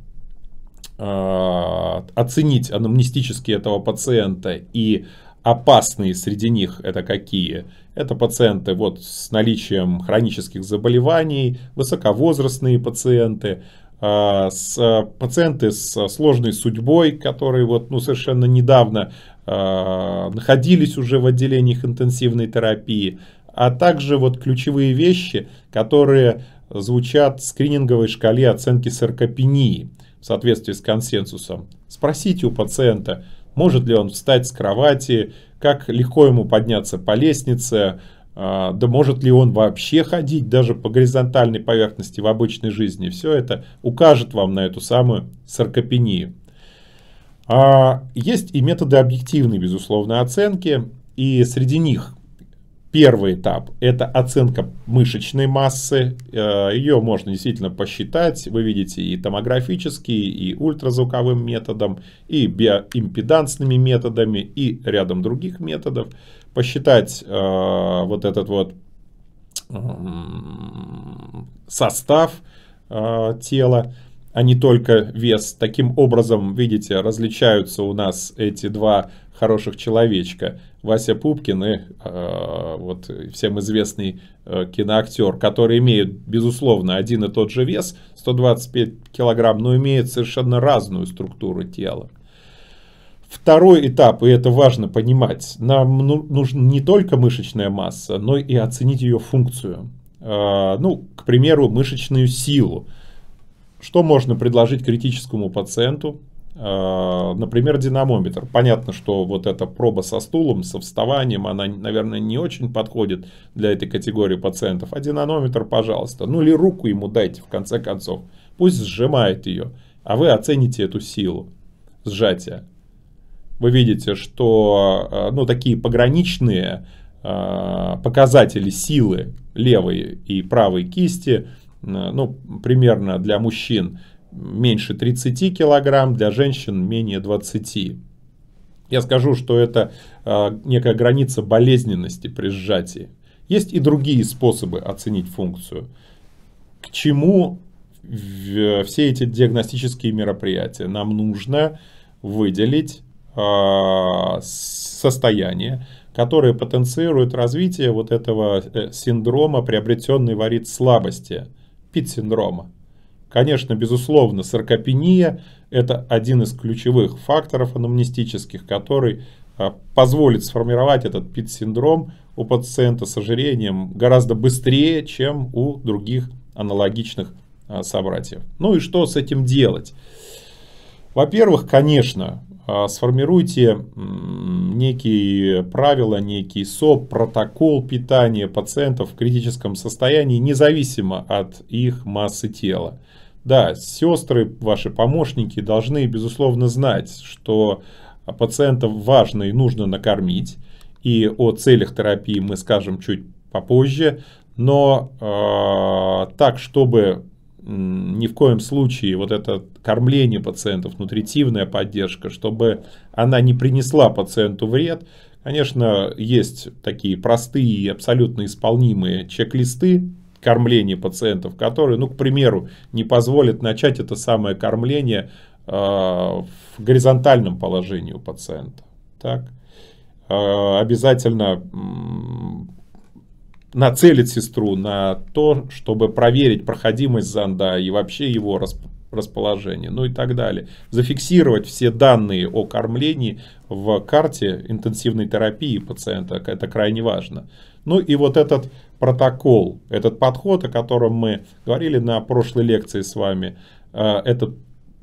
Э, оценить анамнестически этого пациента и опасные среди них это какие? Это пациенты вот с наличием хронических заболеваний, высоковозрастные пациенты, э, с, э, пациенты с сложной судьбой, которые вот, ну, совершенно недавно э, находились уже в отделениях интенсивной терапии, а также вот ключевые вещи, которые звучат в скрининговой шкале оценки саркопении в соответствии с консенсусом. Спросите у пациента, может ли он встать с кровати, как легко ему подняться по лестнице, а, да может ли он вообще ходить даже по горизонтальной поверхности в обычной жизни. Все это укажет вам на эту самую саркопению. А, есть и методы объективной, безусловно, оценки, и среди них – Первый этап – это оценка мышечной массы. Э, Ее можно действительно посчитать. Вы видите и томографически, и ультразвуковым методом, и биоимпедансными методами, и рядом других методов. Посчитать э, вот этот вот эм, состав э, тела а не только вес. Таким образом, видите, различаются у нас эти два хороших человечка. Вася Пупкин и э, вот всем известный э, киноактер, которые имеют, безусловно, один и тот же вес, 125 килограмм, но имеют совершенно разную структуру тела. Второй этап, и это важно понимать, нам ну, нужна не только мышечная масса, но и оценить ее функцию. Э, ну, к примеру, мышечную силу. Что можно предложить критическому пациенту? А, например, динамометр. Понятно, что вот эта проба со стулом, со вставанием, она, наверное, не очень подходит для этой категории пациентов. А динамометр, пожалуйста. Ну или руку ему дайте, в конце концов. Пусть сжимает ее, а вы оцените эту силу сжатия. Вы видите, что а, ну, такие пограничные а, показатели силы левой и правой кисти – Э, ну, примерно для мужчин меньше 30 килограмм, для женщин менее 20. Я скажу, что это э, некая граница болезненности при сжатии. Есть и другие способы оценить функцию. К чему все эти диагностические мероприятия? Нам нужно выделить э, состояние, которое потенцирует развитие вот этого синдрома приобретенной варит слабости – Пит синдрома Конечно, безусловно, саркопения – это один из ключевых факторов анамнестических, который а, позволит сформировать этот ПИТ-синдром у пациента с ожирением гораздо быстрее, чем у других аналогичных а, собратьев. Ну и что с этим делать? Во-первых, конечно, а, сформируйте некие правила, некий СОП, протокол питания пациентов в критическом состоянии, независимо от их массы тела. Да, сестры, ваши помощники должны, безусловно, знать, что пациентов важно и нужно накормить, и о целях терапии мы скажем чуть попозже, но э, так, чтобы ни в коем случае вот это кормление пациентов, нутритивная поддержка, чтобы она не принесла пациенту вред. Конечно, есть такие простые и абсолютно исполнимые чек-листы кормления пациентов, которые, ну, к примеру, не позволят начать это самое кормление э, в горизонтальном положении у пациента. Так? Э, обязательно нацелить сестру на то, чтобы проверить проходимость зонда и вообще его расположение, ну и так далее. Зафиксировать все данные о кормлении в карте интенсивной терапии пациента, это крайне важно. Ну и вот этот протокол, этот подход, о котором мы говорили на прошлой лекции с вами, э, это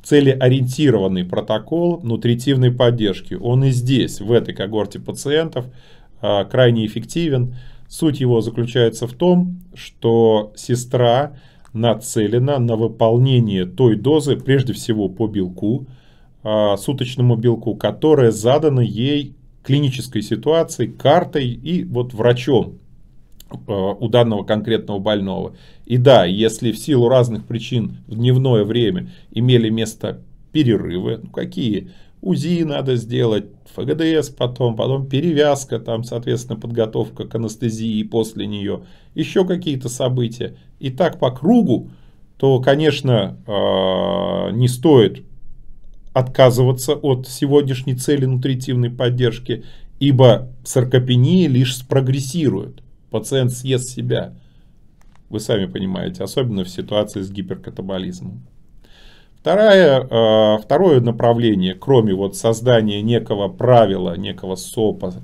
целеориентированный протокол нутритивной поддержки. Он и здесь, в этой когорте пациентов, э, крайне эффективен. Суть его заключается в том, что сестра нацелена на выполнение той дозы, прежде всего по белку, а, суточному белку, которая задана ей клинической ситуацией, картой и вот врачом а, у данного конкретного больного. И да, если в силу разных причин в дневное время имели место перерывы, ну какие УЗИ надо сделать, ФГДС потом, потом перевязка, там, соответственно, подготовка к анестезии после нее, еще какие-то события. И так по кругу, то, конечно, а, не стоит отказываться от сегодняшней цели нутритивной поддержки, ибо саркопения лишь спрогрессирует. Пациент съест себя. Вы сами понимаете, особенно в ситуации с гиперкатаболизмом. Второе, э, второе направление, кроме вот создания некого правила, некого СОПа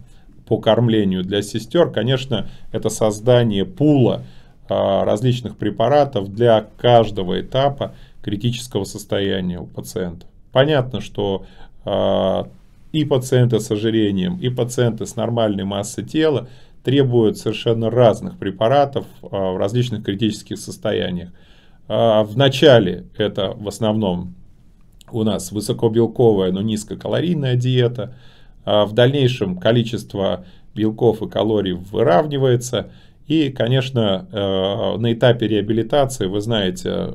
по кормлению для сестер, конечно, это создание пула э, различных препаратов для каждого этапа критического состояния у пациента. Понятно, что э, и пациенты с ожирением, и пациенты с нормальной массой тела требуют совершенно разных препаратов в различных критических состояниях. А, в начале это в основном у нас высокобелковая, но низкокалорийная диета. А, в дальнейшем количество белков и калорий выравнивается. И, конечно, э, на этапе реабилитации, вы знаете,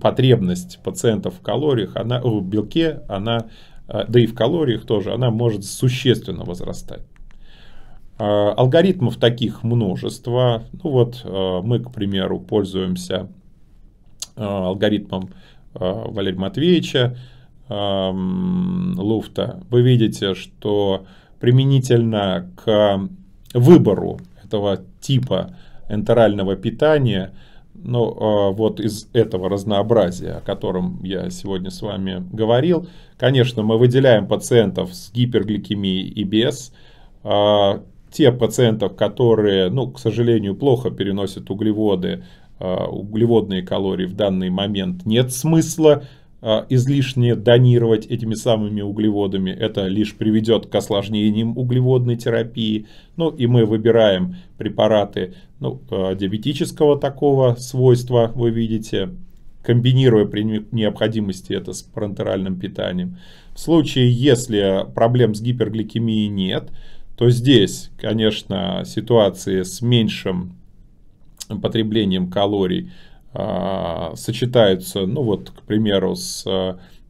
потребность пациентов в калориях, она, в белке, она, э, да и в калориях тоже, она может существенно возрастать. А, алгоритмов таких множество. Ну вот э, мы, к примеру, пользуемся Э, алгоритмом э, Валерия Матвеевича э, Луфта, вы видите, что применительно к выбору этого типа энтерального питания, ну, вот из этого разнообразия, о котором я сегодня с вами говорил, конечно, мы выделяем пациентов с гипергликемией и без, те пациентов, которые, ну, к сожалению, плохо переносят углеводы, а, углеводные калории в данный момент нет смысла а, излишне донировать этими самыми углеводами. Это лишь приведет к осложнениям углеводной терапии. Ну и мы выбираем препараты ну, а, диабетического такого свойства, вы видите, комбинируя при необходимости это с парентеральным питанием. В случае, если проблем с гипергликемией нет, то здесь, конечно, ситуации с меньшим потреблением калорий а, сочетаются, ну вот, к примеру, с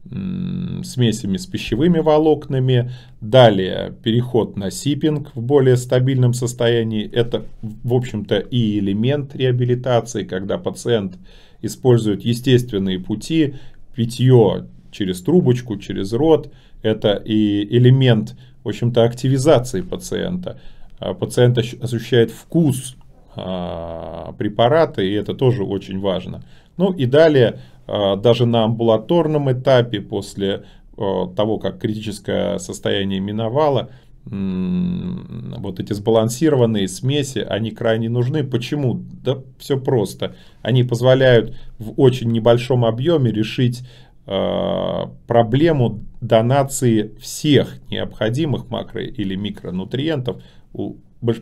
смесями с пищевыми волокнами. Далее переход на сипинг в более стабильном состоянии. Это, в общем-то, и элемент реабилитации, когда пациент использует естественные пути, питье через трубочку, через рот. Это и элемент, в общем-то, активизации пациента. А, пациент ощущает вкус а, препараты, и это тоже очень важно. Ну и далее, а, даже на амбулаторном этапе, после а, того, как критическое состояние миновало, вот эти сбалансированные смеси, они крайне нужны. Почему? Да все просто. Они позволяют в очень небольшом объеме решить проблему донации всех необходимых макро- или микронутриентов у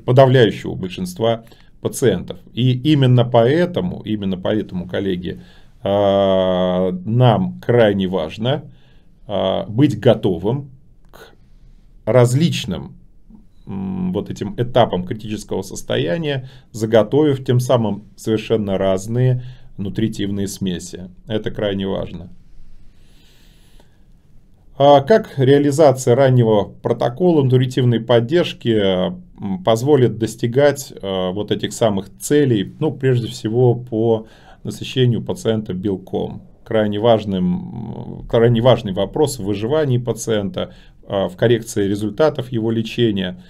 подавляющего большинства пациентов. И именно поэтому, именно поэтому, коллеги, а, нам крайне важно а, быть готовым к различным вот этим этапам критического состояния, заготовив тем самым совершенно разные нутритивные смеси. Это крайне важно. А как реализация раннего протокола интуитивной поддержки э, позволит достигать э, вот этих самых целей, ну, прежде всего, по насыщению пациента белком? Крайне, важным, крайне важный вопрос в выживании пациента, а, в коррекции результатов его лечения.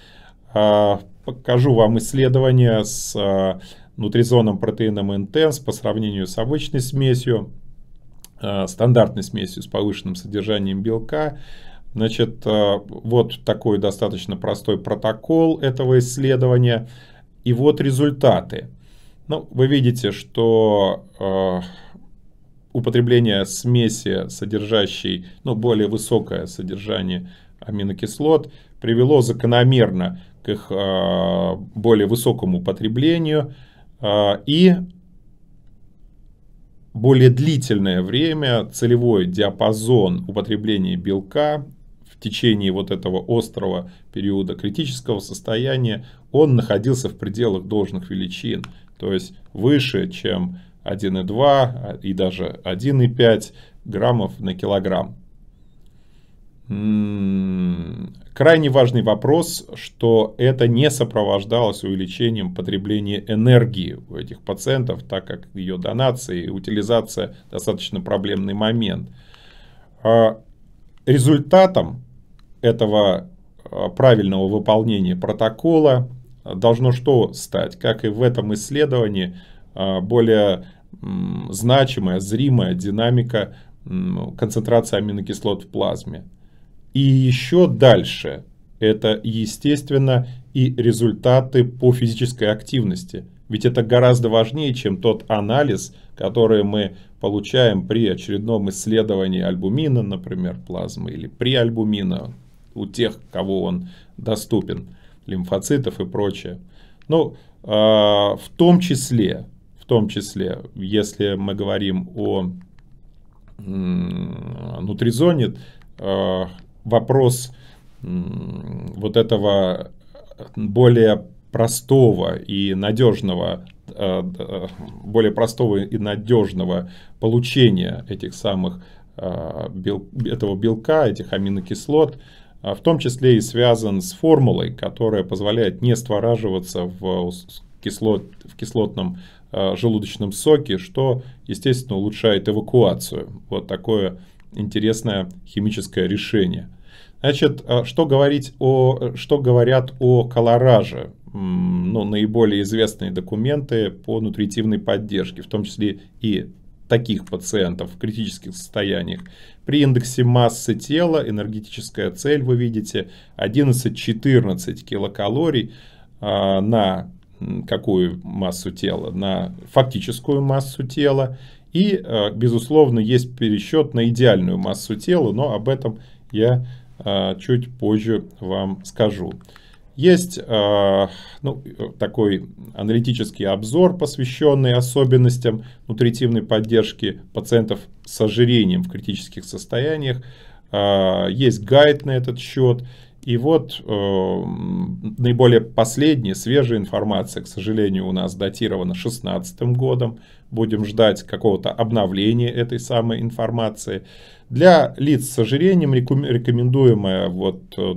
А, покажу вам исследование с э, нутризоном протеином интенс по сравнению с обычной смесью. Э, стандартной смесью с повышенным содержанием белка. Значит, э, вот такой достаточно простой протокол этого исследования. И вот результаты. Ну, вы видите, что э, употребление смеси, содержащей, ну, более высокое содержание аминокислот, привело закономерно к их э, более высокому потреблению э, и более длительное время целевой диапазон употребления белка в течение вот этого острого периода критического состояния, он находился в пределах должных величин. То есть выше, чем 1,2 и даже 1,5 граммов на килограмм. Крайне важный вопрос, что это не сопровождалось увеличением потребления энергии у этих пациентов, так как ее донация и утилизация достаточно проблемный момент. А, результатом этого а, правильного выполнения протокола должно что стать? Как и в этом исследовании, а, более значимая, зримая динамика концентрации аминокислот в плазме. И еще дальше это, естественно, и результаты по физической активности. Ведь это гораздо важнее, чем тот анализ, который мы получаем при очередном исследовании альбумина, например, плазмы, или при альбумина у тех, кого он доступен, лимфоцитов и прочее. Ну, э, в том числе, в том числе, если мы говорим о нутризоне, э, вопрос вот этого э, более простого и надежного э, э, более простого и надежного получения этих самых этого белка, этих аминокислот, а в том числе и связан с формулой, которая позволяет не створаживаться в, кислот, в кислотном желудочном соке, что, естественно, улучшает эвакуацию. Вот такое интересное химическое решение. Значит, а, что, говорить о, что говорят о колораже? Ну, наиболее известные документы по нутритивной поддержке, в том числе и таких пациентов в критических состояниях. При индексе массы тела энергетическая цель, вы видите, 11-14 килокалорий а, на какую массу тела? На фактическую массу тела и, э, безусловно, есть пересчет на идеальную массу тела, но об этом я э, чуть позже вам скажу. Есть э, ну, такой аналитический обзор, посвященный особенностям нутритивной поддержки пациентов с ожирением в критических состояниях. Есть гайд на этот счет. И вот э, наиболее последняя, свежая информация, к сожалению, у нас датирована 2016 годом. Будем ждать какого-то обновления этой самой информации. Для лиц с ожирением рекомендуемая вот, э,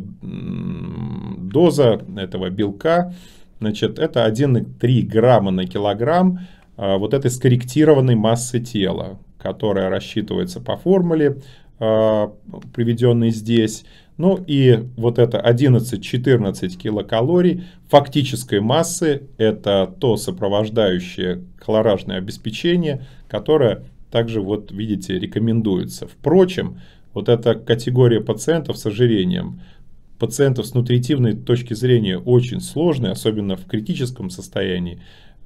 доза этого белка, значит, это 1,3 грамма на килограмм э, вот этой скорректированной массы тела, которая рассчитывается по формуле, э, приведенной здесь ну и вот это 11-14 килокалорий фактической массы, это то сопровождающее хлоражное обеспечение, которое также, вот видите, рекомендуется. Впрочем, вот эта категория пациентов с ожирением, пациентов с нутритивной точки зрения очень сложная, особенно в критическом состоянии,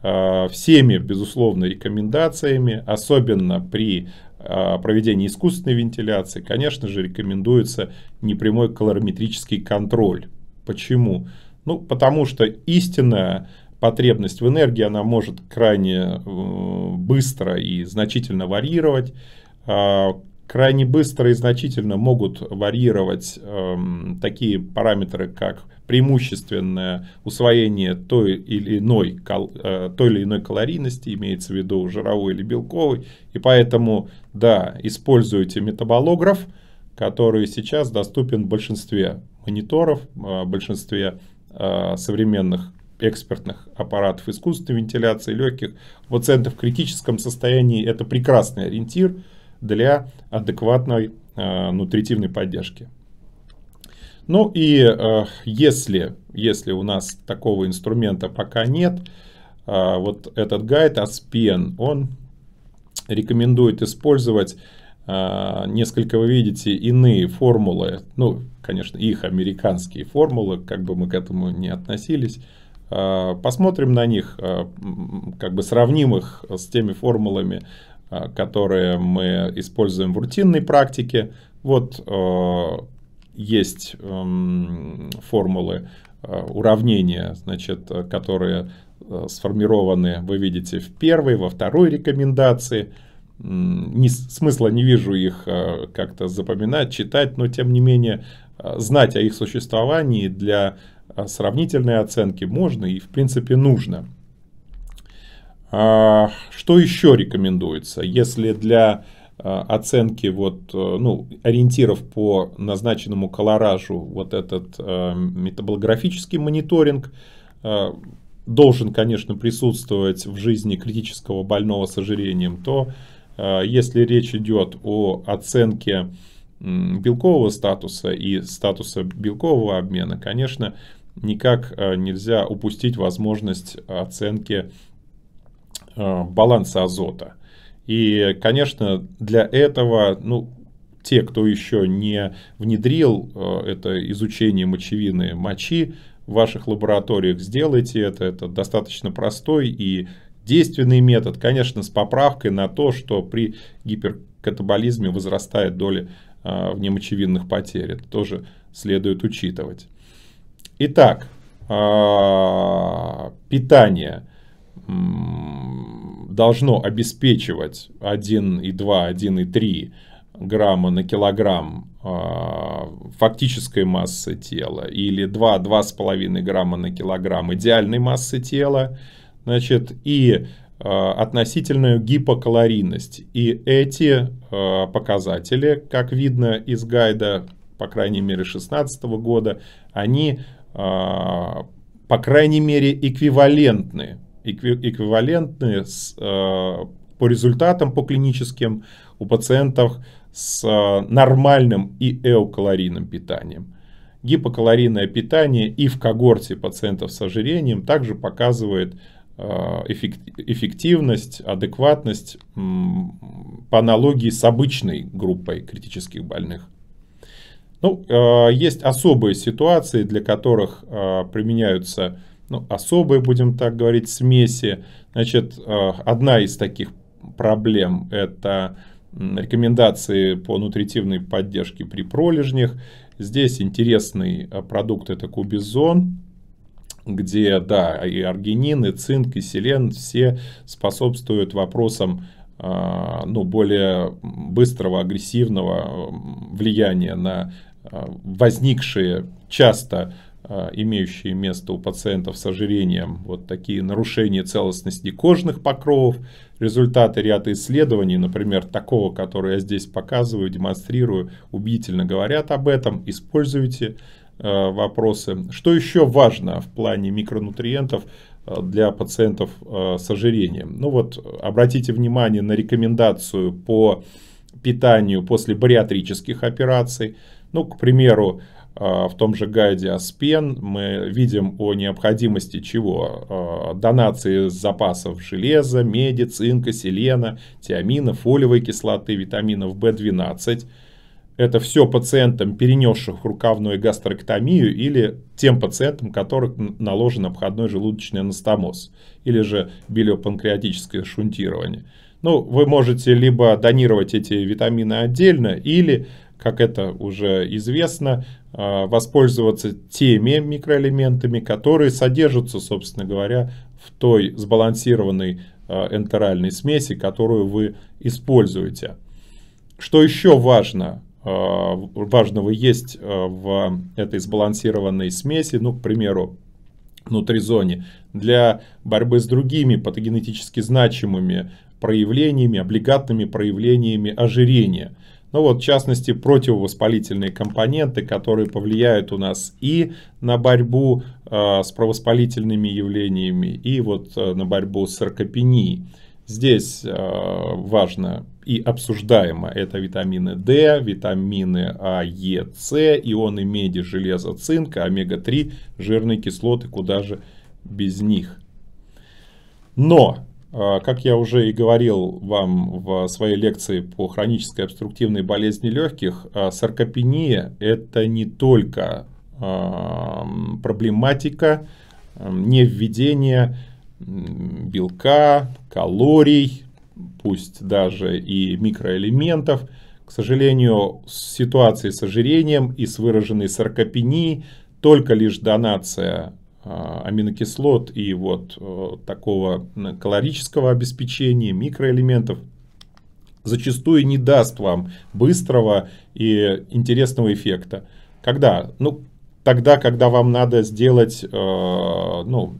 а, всеми, безусловно, рекомендациями, особенно при а, проведения искусственной вентиляции, конечно же, рекомендуется непрямой калориметрический контроль. Почему? Ну, потому что истинная потребность в энергии, она может крайне э, быстро и значительно варьировать. А, крайне быстро и значительно могут варьировать э, такие параметры, как преимущественное усвоение той или иной, э, той или иной калорийности, имеется в виду жировой или белковой. И поэтому, да, используйте метаболограф, который сейчас доступен в большинстве мониторов, э, в большинстве э, современных экспертных аппаратов искусственной вентиляции легких. Пациенты в критическом состоянии – это прекрасный ориентир – для адекватной э, нутритивной поддержки. Ну и э, если, если у нас такого инструмента пока нет, э, вот этот гайд Aspen, он рекомендует использовать э, несколько, вы видите, иные формулы, ну, конечно, их американские формулы, как бы мы к этому не относились. Э, посмотрим на них, э, как бы сравним их с теми формулами, а, которые мы используем в рутинной практике. Вот э, есть эм, формулы э, уравнения, значит, которые э, сформированы, вы видите, в первой, во второй рекомендации. Не, смысла не вижу их как-то запоминать, читать, но тем не менее знать о их существовании для сравнительной оценки можно и в принципе нужно. А, что еще рекомендуется, если для а, оценки вот, э, ну, ориентиров по назначенному колоражу вот этот э, метаболографический мониторинг э, должен, конечно, присутствовать в жизни критического больного с ожирением, то если речь идет о оценке белкового статуса и статуса белкового обмена, конечно, никак нельзя упустить возможность оценки Э, баланса азота. И, конечно, для этого, ну, те, кто еще не внедрил э, это изучение мочевины мочи в ваших лабораториях, сделайте это. Это достаточно простой и действенный метод, конечно, с поправкой на то, что при гиперкатаболизме возрастает доля э, внемочевинных потерь. Это тоже следует учитывать. Итак, питание должно обеспечивать и и 1,3 грамма на килограмм а, фактической массы тела или 2-2,5 грамма на килограмм идеальной массы тела, значит, и а, относительную гипокалорийность. И эти а, показатели, как видно из гайда, по крайней мере, 2016 года, они, по крайней мере, эквивалентны эквивалентны с, э, по результатам, по клиническим, у пациентов с э, нормальным и эукалорийным питанием. Гипокалорийное питание и в когорте пациентов с ожирением также показывает э, эффективность, адекватность по аналогии с обычной группой критических больных. Ну, есть особые ситуации, для которых применяются ну, особой, будем так говорить, смеси. Значит, э, одна из таких проблем – это рекомендации по нутритивной поддержке при пролежнях. Здесь интересный э, продукт – это кубизон, где, да, и аргинин, и цинк, и селен все способствуют вопросам э, ну, более быстрого, агрессивного влияния на возникшие часто а, имеющие место у пациентов с ожирением, вот такие нарушения целостности кожных покровов, результаты ряда исследований, например, такого, который я здесь показываю, демонстрирую, убедительно говорят об этом, используйте э, вопросы. Что еще важно в плане микронутриентов а, для пациентов э, с ожирением? Ну вот, обратите внимание на рекомендацию по питанию после бариатрических операций, ну, к примеру, а, в том же гайде Аспен мы видим о необходимости чего? А, донации запасов железа, меди, цинка, селена, тиамина, фолиевой кислоты, витаминов В12. Это все пациентам, перенесших рукавную гастроктомию или тем пациентам, которых наложен обходной желудочный анастомоз или же билиопанкреатическое шунтирование. Ну, вы можете либо донировать эти витамины отдельно, или как это уже известно, а, воспользоваться теми микроэлементами, которые содержатся, собственно говоря, в той сбалансированной а, энтеральной смеси, которую вы используете. Что еще важно? А, важного есть в этой сбалансированной смеси, ну, к примеру, нутризоне, для борьбы с другими патогенетически значимыми проявлениями, облигатными проявлениями ожирения – ну вот, в частности, противовоспалительные компоненты, которые повлияют у нас и на борьбу э, с провоспалительными явлениями, и вот э, на борьбу с саркопенией. Здесь э, важно и обсуждаемо это витамины D, витамины А, Е, С, ионы меди, железа, цинка, омега-3, жирные кислоты, куда же без них. Но а, как я уже и говорил вам в своей лекции по хронической обструктивной болезни легких, а, саркопения – это не только а, проблематика не невведения белка, калорий, пусть даже и микроэлементов. К сожалению, с ситуацией с ожирением и с выраженной саркопенией только лишь донация а, аминокислот и вот э, такого калорического обеспечения, микроэлементов, зачастую не даст вам быстрого и интересного эффекта. Когда? Ну, тогда, когда вам надо сделать, э, ну,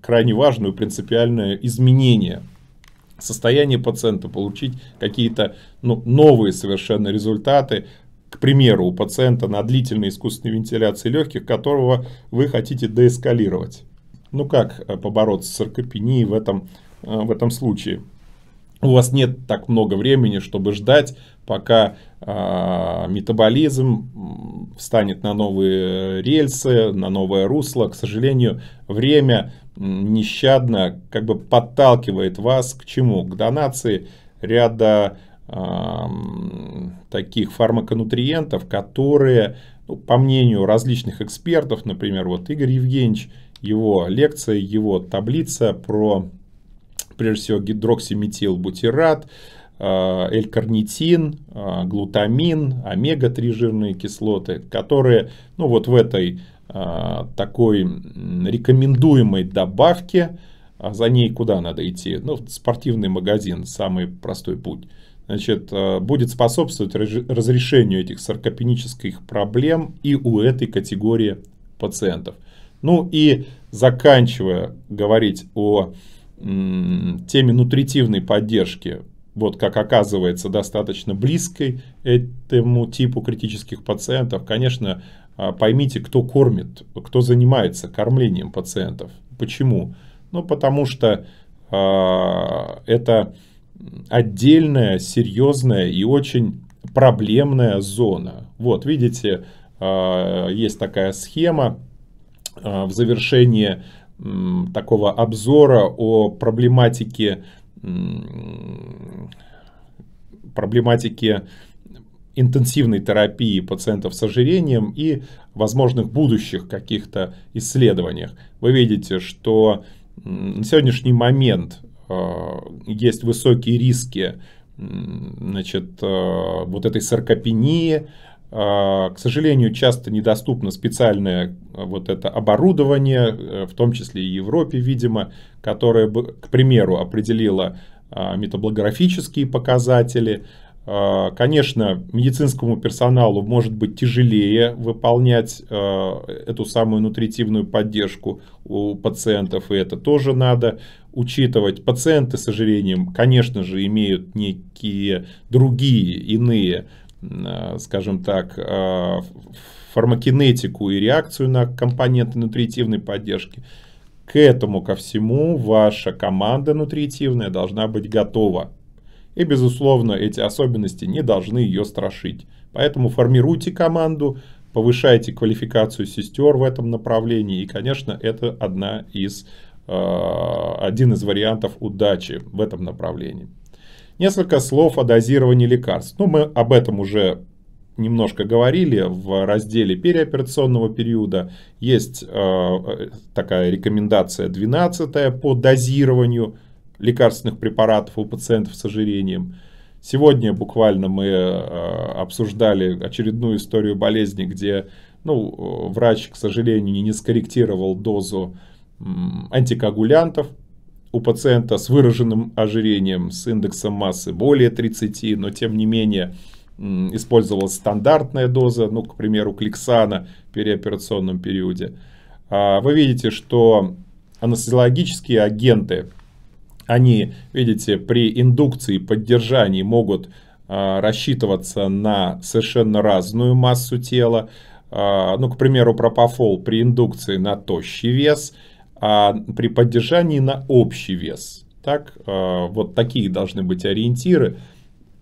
крайне важное принципиальное изменение состояния пациента, получить какие-то ну, новые совершенно результаты, к примеру, у пациента на длительной искусственной вентиляции легких, которого вы хотите деэскалировать. Ну как э, побороться с саркопенией в этом, э, в этом случае? У вас нет так много времени, чтобы ждать, пока э, метаболизм встанет на новые рельсы, на новое русло. К сожалению, время нещадно как бы подталкивает вас к чему? К донации ряда таких фармаконутриентов, которые, ну, по мнению различных экспертов, например, вот Игорь Евгеньевич, его лекция, его таблица про, прежде всего, гидроксиметилбутират, эль-карнитин, а, а, глутамин, омега-3 жирные кислоты, которые ну, вот в этой а, такой рекомендуемой добавке, за ней куда надо идти? Ну, в спортивный магазин, самый простой путь значит, э, будет способствовать разрешению этих саркопенических проблем и у этой категории пациентов. Ну и заканчивая говорить о теме нутритивной поддержки, вот как оказывается достаточно близкой этому типу критических пациентов, конечно, э, поймите, кто кормит, кто занимается кормлением пациентов. Почему? Ну, потому что э, это отдельная, серьезная и очень проблемная зона. Вот, видите, а, есть такая схема а, в завершении такого обзора о проблематике, проблематике интенсивной терапии пациентов с ожирением и возможных будущих каких-то исследованиях. Вы видите, что на сегодняшний момент есть высокие риски значит, э, вот этой саркопении. Э, к сожалению, часто недоступно специальное э, вот это оборудование, в том числе и Европе, видимо, которое бы, к примеру, определило метаблографические показатели, а, конечно, медицинскому персоналу может быть тяжелее выполнять а, эту самую нутритивную поддержку у пациентов, и это тоже надо учитывать. Пациенты с ожирением, конечно же, имеют некие другие, иные, а, скажем так, фармакинетику и реакцию на компоненты нутритивной поддержки. К этому ко всему ваша команда нутритивная должна быть готова. И, безусловно, эти особенности не должны ее страшить. Поэтому формируйте команду, повышайте квалификацию сестер в этом направлении. И, конечно, это одна из, э, один из вариантов удачи в этом направлении. Несколько слов о дозировании лекарств. Ну, мы об этом уже немножко говорили в разделе переоперационного периода. Есть э, такая рекомендация 12 по дозированию лекарственных препаратов у пациентов с ожирением. Сегодня буквально мы э, обсуждали очередную историю болезни, где ну, э, врач, к сожалению, не скорректировал дозу антикоагулянтов у пациента с выраженным ожирением, с индексом массы более 30, но тем не менее использовалась стандартная доза, ну, к примеру, кликсана в переоперационном периоде. А вы видите, что анестезиологические агенты – они, видите, при индукции поддержании могут а, рассчитываться на совершенно разную массу тела. А, ну, к примеру, пропофол при индукции на тощий вес, а при поддержании на общий вес. Так, а, вот такие должны быть ориентиры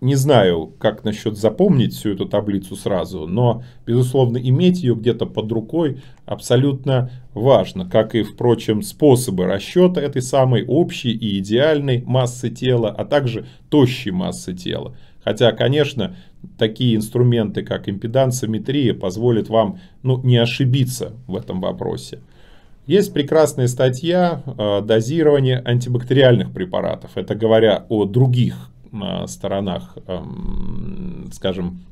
не знаю, как насчет запомнить всю эту таблицу сразу, но, безусловно, иметь ее где-то под рукой абсолютно важно, как и, впрочем, способы расчета этой самой общей и идеальной массы тела, а также тощей массы тела. Хотя, конечно, такие инструменты, как импедансометрия, позволят вам ну, не ошибиться в этом вопросе. Есть прекрасная статья э, «Дозирование антибактериальных препаратов». Это говоря о других на сторонах, эм, скажем,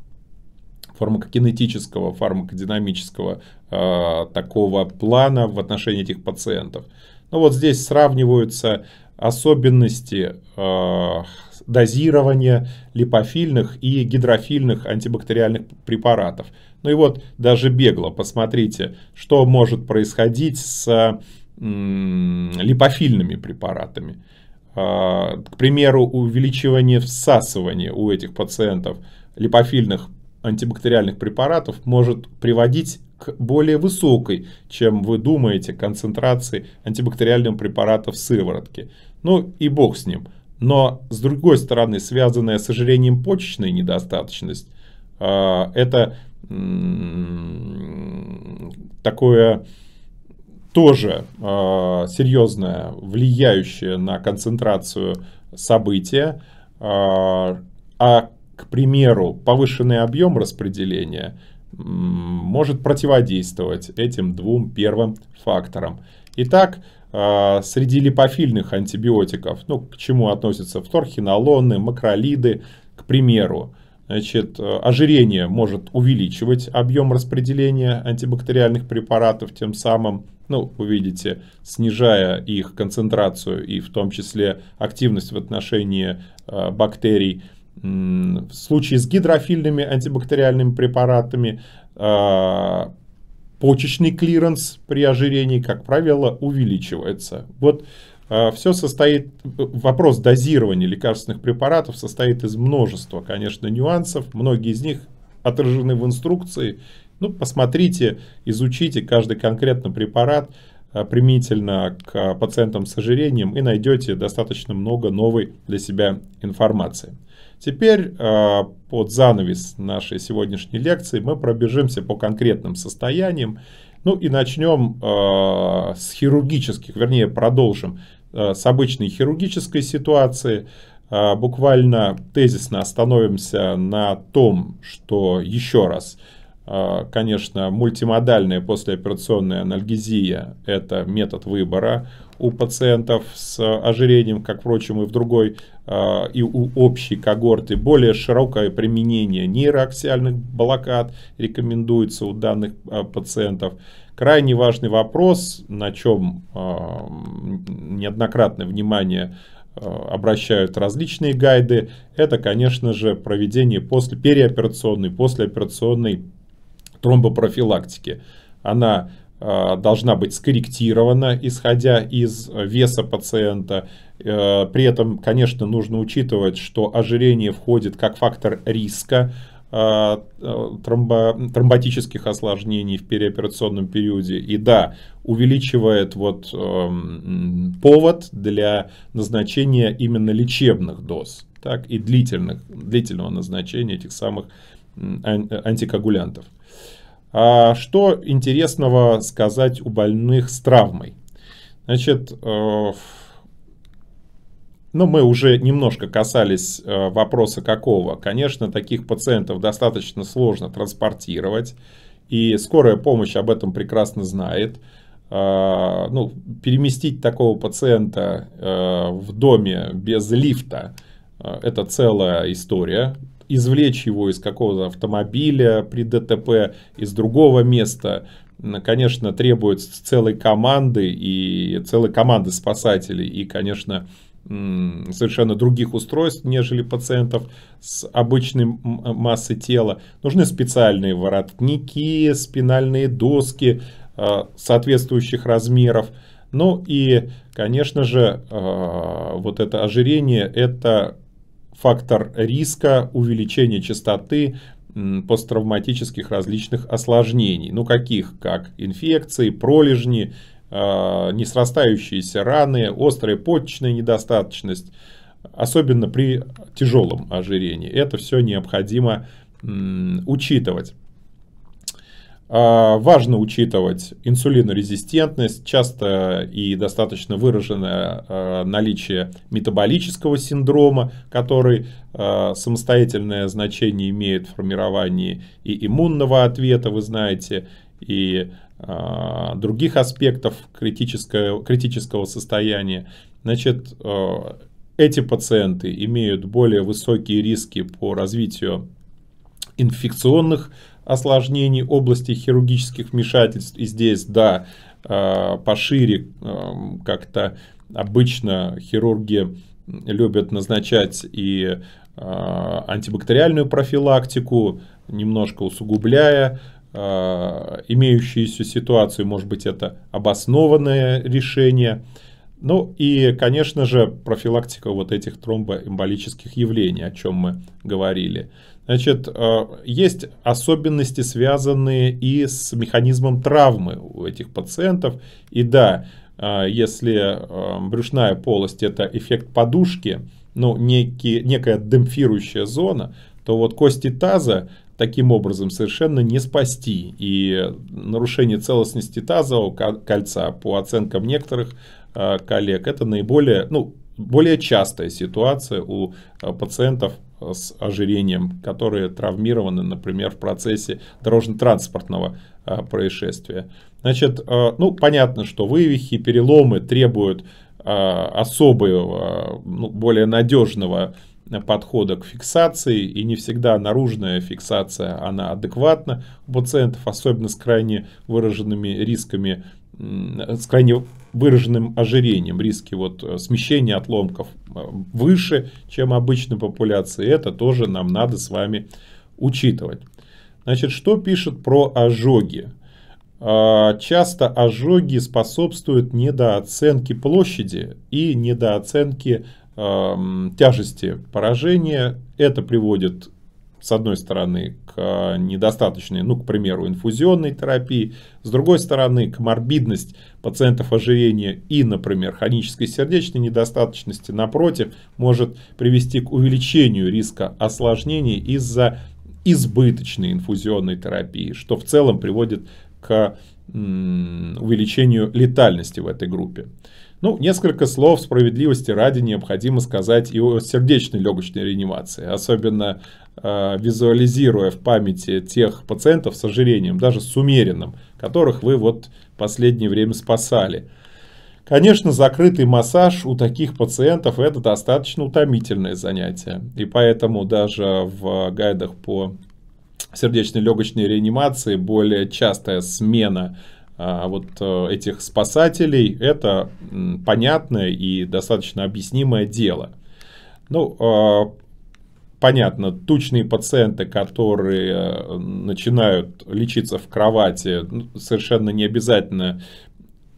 фармакокинетического, фармакодинамического э, такого плана в отношении этих пациентов. Ну вот здесь сравниваются особенности э, дозирования липофильных и гидрофильных антибактериальных препаратов. Ну и вот даже бегло посмотрите, что может происходить с липофильными препаратами. А, к примеру, увеличивание всасывания у этих пациентов липофильных антибактериальных препаратов может приводить к более высокой, чем вы думаете, концентрации антибактериального препарата в сыворотке. Ну и бог с ним. Но с другой стороны, связанная с ожирением почечной недостаточность, а, это такое тоже э, серьезное, влияющее на концентрацию события. Э, а, к примеру, повышенный объем распределения может противодействовать этим двум первым факторам. Итак, э, среди липофильных антибиотиков, ну, к чему относятся фторхинолоны, макролиды, к примеру, Значит, э, ожирение может увеличивать объем распределения антибактериальных препаратов, тем самым, ну, вы видите, снижая их концентрацию и в том числе активность в отношении э, бактерий. В случае с гидрофильными антибактериальными препаратами э, почечный клиренс при ожирении, как правило, увеличивается. Вот а, все состоит, вопрос дозирования лекарственных препаратов состоит из множества, конечно, нюансов. Многие из них отражены в инструкции. Ну, посмотрите, изучите каждый конкретно препарат а, применительно к а, пациентам с ожирением и найдете достаточно много новой для себя информации. Теперь под занавес нашей сегодняшней лекции мы пробежимся по конкретным состояниям ну и начнем э, с хирургических, вернее продолжим э, с обычной хирургической ситуации. Э, буквально тезисно остановимся на том, что еще раз, э, конечно, мультимодальная послеоперационная анальгезия – это метод выбора у пациентов с ожирением, как, впрочем, и в другой а, и у общей когорты более широкое применение нейроаксиальных блокад рекомендуется у данных а, пациентов. Крайне важный вопрос, на чем а, неоднократное внимание обращают различные гайды, это, конечно же, проведение после переоперационной, послеоперационной тромбопрофилактики. Она Э, должна быть скорректирована, исходя из веса пациента. Э, при этом, конечно, нужно учитывать, что ожирение входит как фактор риска э, тромбо, тромботических осложнений в переоперационном периоде. И да, увеличивает вот повод для назначения именно лечебных доз так, и длительных, длительного назначения этих самых антикоагулянтов. А что интересного сказать у больных с травмой? Значит, э, ну, мы уже немножко касались э, вопроса какого. Конечно, таких пациентов достаточно сложно транспортировать. И скорая помощь об этом прекрасно знает. А, ну, переместить такого пациента э, в доме без лифта – это целая история извлечь его из какого-то автомобиля при ДТП, из другого места, конечно, требует целой команды и целой команды спасателей и, конечно, совершенно других устройств, нежели пациентов с обычной массой тела. Нужны специальные воротники, спинальные доски э, соответствующих размеров. Ну и, конечно же, э, вот это ожирение – это фактор риска увеличения частоты посттравматических различных осложнений. Ну, каких, как инфекции, пролежни, а, несрастающиеся раны, острая почечная недостаточность, особенно при тяжелом ожирении. Это все необходимо учитывать. А, важно учитывать инсулинорезистентность, часто и достаточно выраженное а, наличие метаболического синдрома, который а, самостоятельное значение имеет в формировании и иммунного ответа, вы знаете, и других аспектов критического, критического состояния. Значит, эти пациенты имеют более высокие риски по развитию инфекционных осложнений области хирургических вмешательств. И здесь, да, э, пошире э, как-то обычно хирурги любят назначать и э, антибактериальную профилактику, немножко усугубляя имеющуюся ситуацию, может быть, это обоснованное решение. Ну и, конечно же, профилактика вот этих тромбоэмболических явлений, о чем мы говорили. Значит, э, есть особенности, связанные и с механизмом травмы у этих пациентов. И да, э, если э, брюшная полость – это эффект подушки, ну, некий, некая демпфирующая зона, то вот кости таза таким образом совершенно не спасти. И нарушение целостности тазового кольца, по оценкам некоторых коллег, это наиболее, ну, более частая ситуация у пациентов с ожирением, которые травмированы, например, в процессе дорожно-транспортного э, происшествия. Значит, э, ну, понятно, что вывихи, переломы требуют э, особого, ну, более надежного подхода к фиксации, и не всегда наружная фиксация, она адекватна у пациентов, особенно с крайне выраженными рисками с крайне выраженным ожирением, риски вот э, смещения отломков э, выше, чем обычной популяции. Это тоже нам надо с вами учитывать. Значит, что пишет про ожоги? А, часто ожоги способствуют недооценке площади и недооценке э, тяжести поражения. Это приводит с одной стороны, к недостаточной, ну, к примеру, инфузионной терапии, с другой стороны, к морбидность пациентов ожирения и, например, хронической сердечной недостаточности, напротив, может привести к увеличению риска осложнений из-за избыточной инфузионной терапии, что в целом приводит к увеличению летальности в этой группе. Ну, несколько слов справедливости ради необходимо сказать и о сердечной легочной реанимации, особенно э, визуализируя в памяти тех пациентов с ожирением, даже с умеренным, которых вы вот последнее время спасали. Конечно, закрытый массаж у таких пациентов это достаточно утомительное занятие, и поэтому даже в гайдах по сердечно-легочной реанимации более частая смена а, а вот э, этих спасателей, это понятное и достаточно объяснимое дело. Ну, а, понятно, тучные пациенты, которые э, начинают лечиться в кровати, ну, совершенно не обязательно,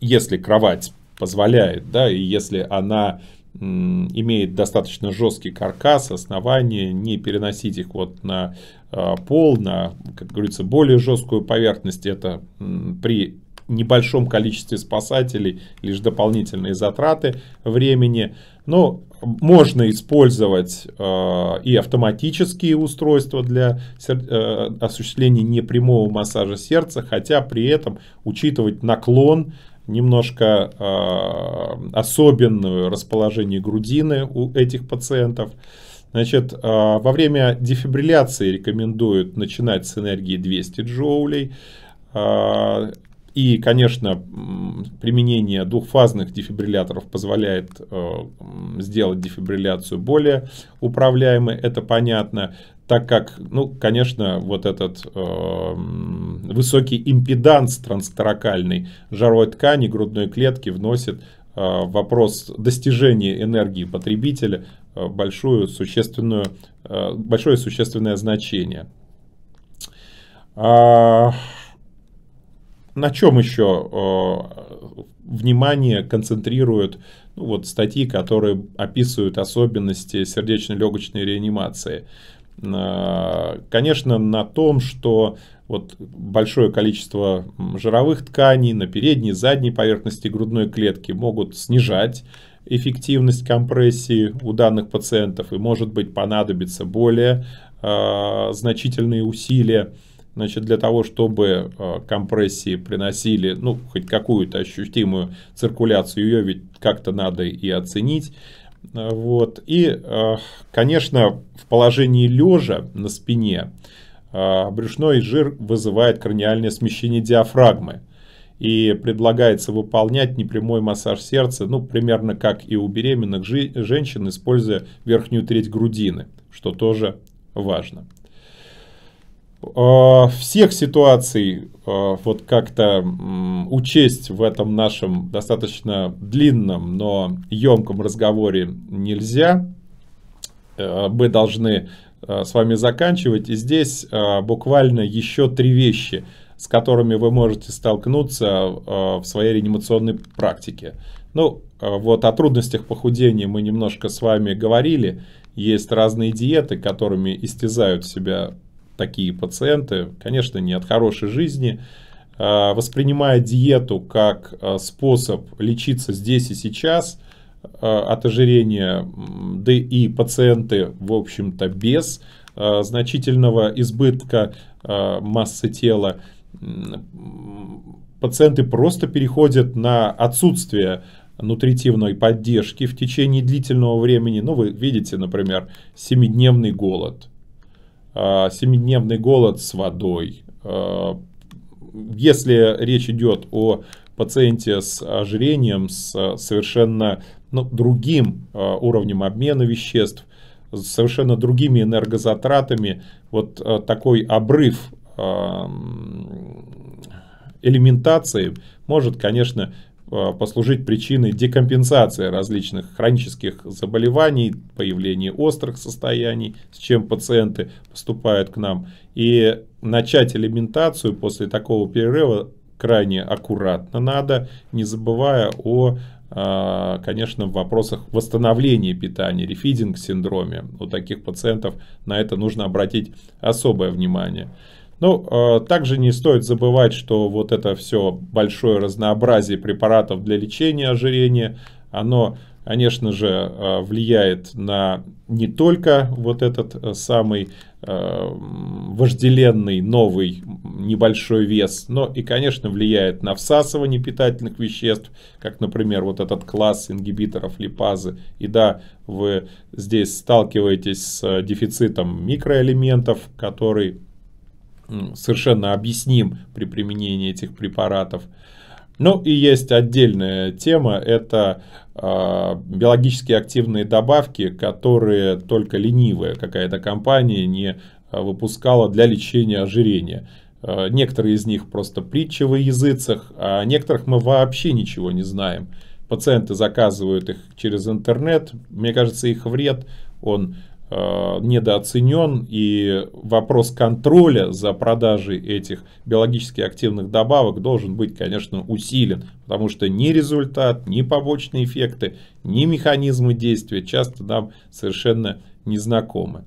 если кровать позволяет, да, и если она имеет достаточно жесткий каркас, основание не переносить их вот на э, пол, на, как говорится, более жесткую поверхность, это при небольшом количестве спасателей, лишь дополнительные затраты времени. Но можно использовать э, и автоматические устройства для э, осуществления непрямого массажа сердца, хотя при этом учитывать наклон, немножко э, особенное расположение грудины у этих пациентов. Значит, во время дефибрилляции рекомендуют начинать с энергии 200 джоулей. И, конечно, применение двухфазных дефибрилляторов позволяет э, сделать дефибрилляцию более управляемой, это понятно, так как, ну, конечно, вот этот э, высокий импеданс транстаракальный жировой ткани, грудной клетки вносит э, вопрос достижения энергии потребителя большую, существенную, большое существенное значение. А, на чем еще э, внимание концентрируют ну, вот статьи, которые описывают особенности сердечно-легочной реанимации? Э, конечно, на том, что вот большое количество жировых тканей на передней, задней поверхности грудной клетки могут снижать эффективность компрессии у данных пациентов и может быть понадобится более э, значительные усилия Значит, для того, чтобы э, компрессии приносили, ну, хоть какую-то ощутимую циркуляцию, ее ведь как-то надо и оценить. Э, вот. И, э, конечно, в положении лежа на спине брюшной жир вызывает краниальное смещение диафрагмы. И предлагается выполнять непрямой массаж сердца, ну, примерно как и у беременных женщин, используя верхнюю треть грудины, что тоже важно. А, всех ситуаций а, вот как-то учесть в этом нашем достаточно длинном, но емком разговоре нельзя. Э, мы должны э, с вами заканчивать. И здесь э, буквально еще три вещи, с которыми вы можете столкнуться в своей реанимационной практике. Ну, вот о трудностях похудения мы немножко с вами говорили. Есть разные диеты, которыми истязают себя такие пациенты, конечно, не от хорошей жизни, а, воспринимая диету как а, способ лечиться здесь и сейчас а, от ожирения, да и пациенты, в общем-то, без значительного избытка массы тела, пациенты просто переходят на отсутствие нутритивной поддержки в течение длительного времени. Ну, вы видите, например, семидневный голод – Э, семидневный голод с водой. Э, если речь идет о пациенте с ожирением, с совершенно ну, другим э, уровнем обмена веществ, с совершенно другими энергозатратами, вот такой обрыв эм, элементации может, конечно, Э, послужить причиной декомпенсации различных хронических заболеваний, появления острых состояний, с чем пациенты поступают к нам. И начать элементацию после такого перерыва крайне аккуратно надо, не забывая о э, конечно, в вопросах восстановления питания, рефидинг-синдроме. У таких пациентов на это нужно обратить особое внимание. Ну, э, также не стоит забывать, что вот это все большое разнообразие препаратов для лечения ожирения, оно, конечно же, э, влияет на не только вот этот э, самый вожделенный новый небольшой вес, но и, конечно, влияет на всасывание питательных веществ, как, например, вот этот класс ингибиторов липазы. И да, вы здесь сталкиваетесь с дефицитом микроэлементов, который совершенно объясним при применении этих препаратов. Ну и есть отдельная тема, это э, а, биологически активные добавки, которые только ленивая какая-то компания не а, выпускала для лечения ожирения. Э, некоторые из них просто притчи во языцах, а о некоторых мы вообще ничего не знаем. Пациенты заказывают их через интернет, мне кажется, их вред, он Э, недооценен и вопрос контроля за продажей этих биологически активных добавок должен быть, конечно, усилен, потому что ни результат, ни побочные эффекты, ни механизмы действия часто нам совершенно не знакомы.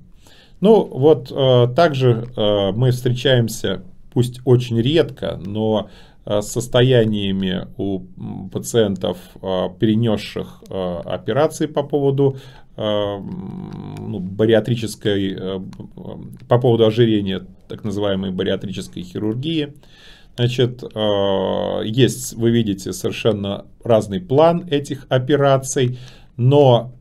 Ну вот э, также э, мы встречаемся, пусть очень редко, но Э, состояниями у пациентов, э, перенесших э, операции по поводу ну, бариатрической, по поводу ожирения так называемой бариатрической хирургии. Значит, есть, вы видите, совершенно разный план этих операций, но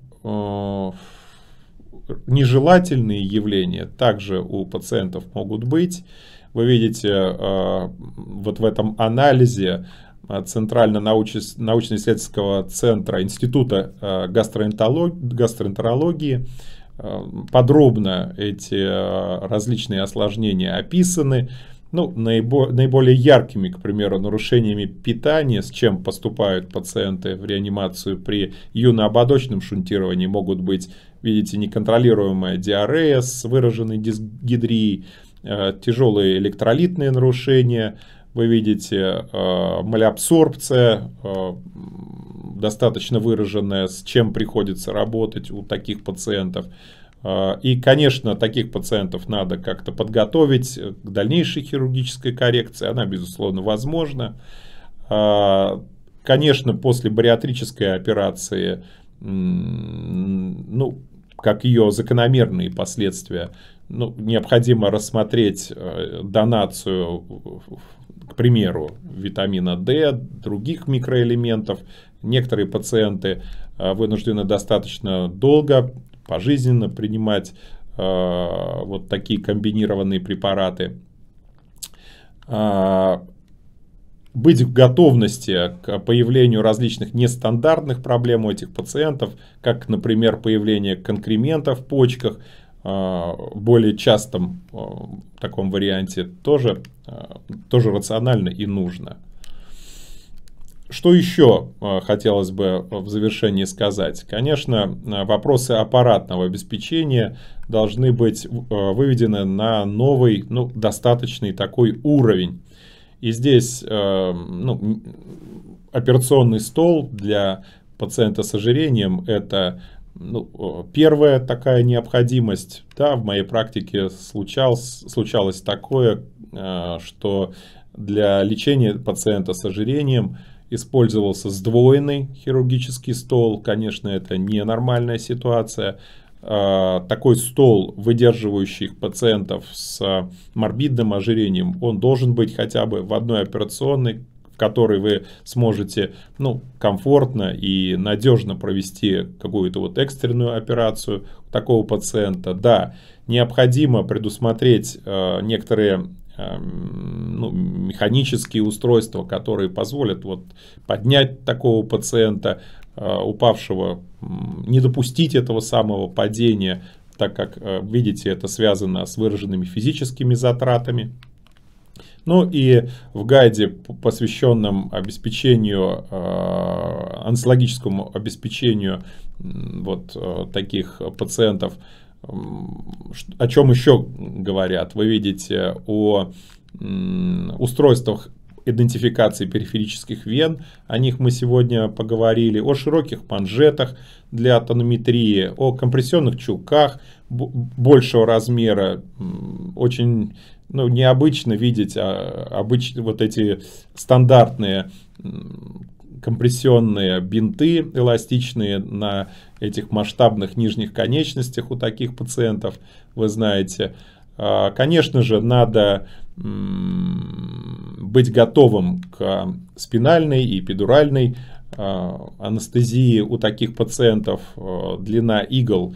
нежелательные явления также у пациентов могут быть. Вы видите э, вот в этом анализе э, Центрально-научно-исследовательского центра Института э, гастроэнтерологии подробно эти различные осложнения описаны. Ну, наибо, наиболее яркими, к примеру, нарушениями питания, с чем поступают пациенты в реанимацию при юноободочном шунтировании, могут быть, видите, неконтролируемая диарея с выраженной дисгидрией, Э, тяжелые электролитные нарушения, вы видите э, малеабсорбция, э, достаточно выраженная, с чем приходится работать у таких пациентов. И, конечно, таких пациентов надо как-то подготовить к дальнейшей хирургической коррекции. Она, безусловно, возможна. Конечно, после бариатрической операции, ну, как ее закономерные последствия, ну, необходимо рассмотреть э, донацию, к примеру, витамина D, других микроэлементов. Некоторые пациенты э, вынуждены достаточно долго, пожизненно принимать э, вот такие комбинированные препараты. Быть в готовности к появлению различных нестандартных проблем у этих пациентов, как, например, появление конкрементов в почках – Э, более частом э, таком варианте тоже, э, тоже рационально и нужно. Что еще хотелось бы в завершении сказать? Конечно, вопросы аппаратного обеспечения должны быть выведены на новый, ну, достаточный такой уровень. И здесь ну, операционный стол для пациента с ожирением – это ну, э, первая такая необходимость, да, в моей практике случалось, случалось такое, э, что для лечения пациента с ожирением использовался сдвоенный хирургический стол. Конечно, это ненормальная ситуация. Э, такой стол, выдерживающий пациентов с морбидным ожирением, он должен быть хотя бы в одной операционной которой вы сможете ну, комфортно и надежно провести какую-то вот экстренную операцию такого пациента. Да, необходимо предусмотреть э, некоторые эм, ну, механические устройства, которые позволят вот, поднять такого пациента, э, упавшего, не допустить этого самого падения, так как, э, видите, это связано с выраженными физическими затратами. Ну и в гайде, посвященном обеспечению, э, онкологическому обеспечению вот э, таких пациентов, о чем еще говорят, вы видите о устройствах идентификации периферических вен, о них мы сегодня поговорили, о широких манжетах для тонометрии, о компрессионных чулках большего размера, очень ну, необычно видеть а, обычно вот эти стандартные компрессионные бинты эластичные на этих масштабных нижних конечностях у таких пациентов, вы знаете. А, конечно же, надо быть готовым к спинальной и педуральной а, анестезии у таких пациентов. Э, длина игл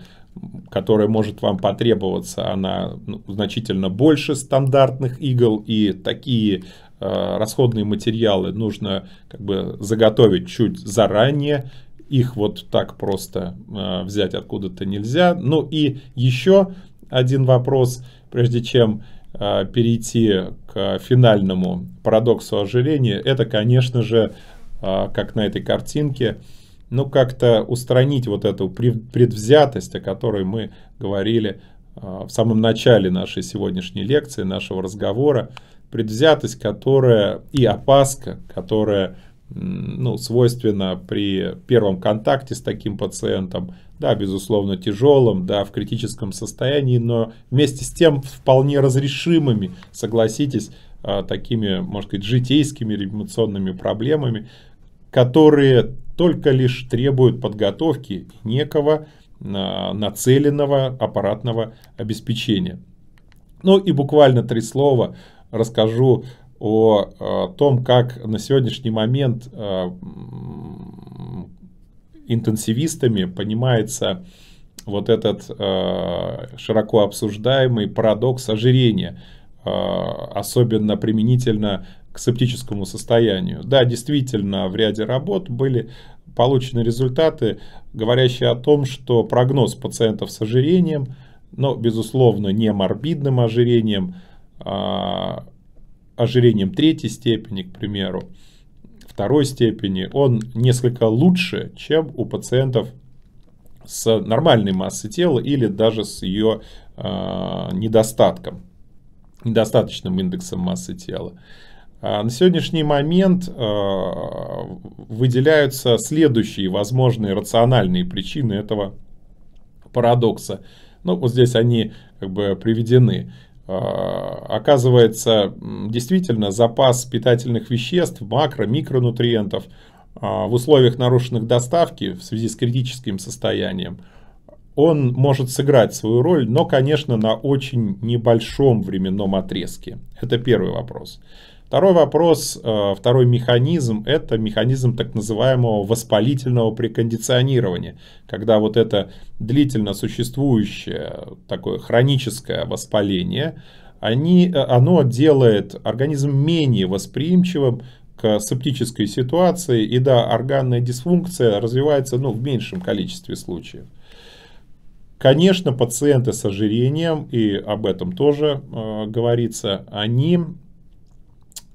которая может вам потребоваться, она ну, значительно больше стандартных игл, и такие э, расходные материалы нужно как бы заготовить чуть заранее, их вот так просто э, взять откуда-то нельзя. Ну и еще один вопрос, прежде чем э, перейти к финальному парадоксу ожирения, это, конечно же, э, как на этой картинке, э, ну, как-то устранить вот эту предвзятость, о которой мы говорили а, в самом начале нашей сегодняшней лекции, нашего разговора. Предвзятость, которая и опаска, которая ну, свойственно при первом контакте с таким пациентом, да, безусловно, тяжелым, да, в критическом состоянии, но вместе с тем вполне разрешимыми, согласитесь, а, такими, можно сказать, житейскими реанимационными проблемами, которые только лишь требует подготовки некого а, нацеленного аппаратного обеспечения. Ну и буквально три слова расскажу о а, том, как на сегодняшний момент а, интенсивистами понимается вот этот широко обсуждаемый парадокс ожирения, особенно применительно к септическому состоянию. Да, действительно, в ряде работ были получены результаты, говорящие о том, что прогноз пациентов с ожирением, но, безусловно, не морбидным ожирением, а ожирением третьей степени, к примеру, второй степени, он несколько лучше, чем у пациентов с нормальной массой тела или даже с ее э, а, недостатком, недостаточным индексом массы тела. А на сегодняшний момент э, выделяются следующие возможные рациональные причины этого парадокса. Ну, вот здесь они как бы приведены. Э, оказывается, действительно, запас питательных веществ, макро, микронутриентов э, в условиях нарушенных доставки в связи с критическим состоянием, он может сыграть свою роль, но, конечно, на очень небольшом временном отрезке. Это первый вопрос. Второй вопрос, э, второй механизм, это механизм так называемого воспалительного прикондиционирования, когда вот это длительно существующее такое хроническое воспаление, они, э, оно делает организм менее восприимчивым к септической ситуации, и да, органная дисфункция развивается ну, в меньшем количестве случаев. Конечно, пациенты с ожирением, и об этом тоже э, говорится, они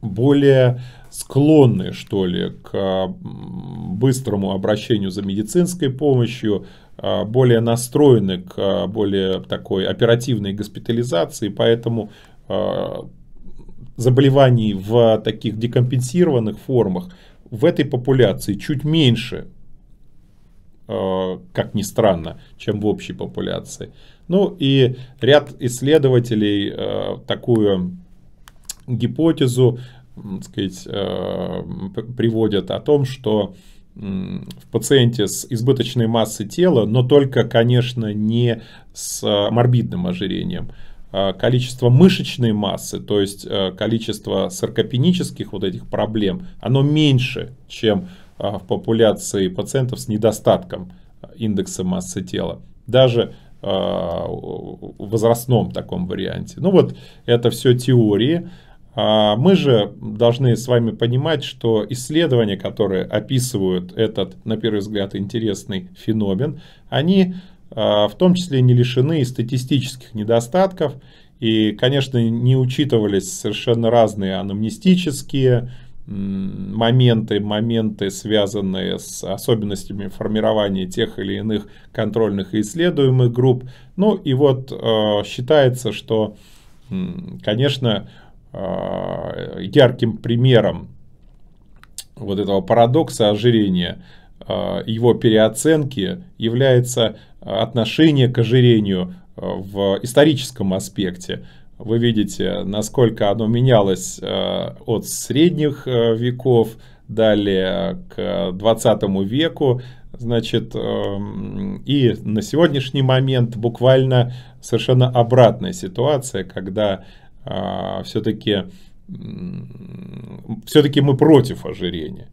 более склонны, что ли, к быстрому обращению за медицинской помощью, а, более настроены к а, более такой оперативной госпитализации, поэтому а, заболеваний в таких декомпенсированных формах в этой популяции чуть меньше, как ни странно, чем в общей популяции. Ну и ряд исследователей такую гипотезу, так сказать, э, приводят о том, что в пациенте с избыточной массой тела, но только, конечно, не с э, морбидным ожирением, а количество мышечной массы, то есть э, количество саркопенических вот этих проблем, оно меньше, чем в популяции пациентов с недостатком индекса массы тела. Даже в возрастном таком варианте. Ну вот это все теории. А, мы же должны с вами понимать, что исследования, которые описывают этот, на первый взгляд, интересный феномен, они а, в том числе не лишены статистических недостатков, и, конечно, не учитывались совершенно разные анамнестические моменты, моменты, связанные с особенностями формирования тех или иных контрольных и исследуемых групп. Ну и вот а, считается, что, конечно, Э, ярким примером вот этого парадокса ожирения, э, его переоценки является отношение к ожирению э, в историческом аспекте. Вы видите, насколько оно менялось от средних веков, далее к 20 веку, значит, и на сегодняшний момент буквально совершенно обратная ситуация, когда а, все-таки все-таки мы против ожирения.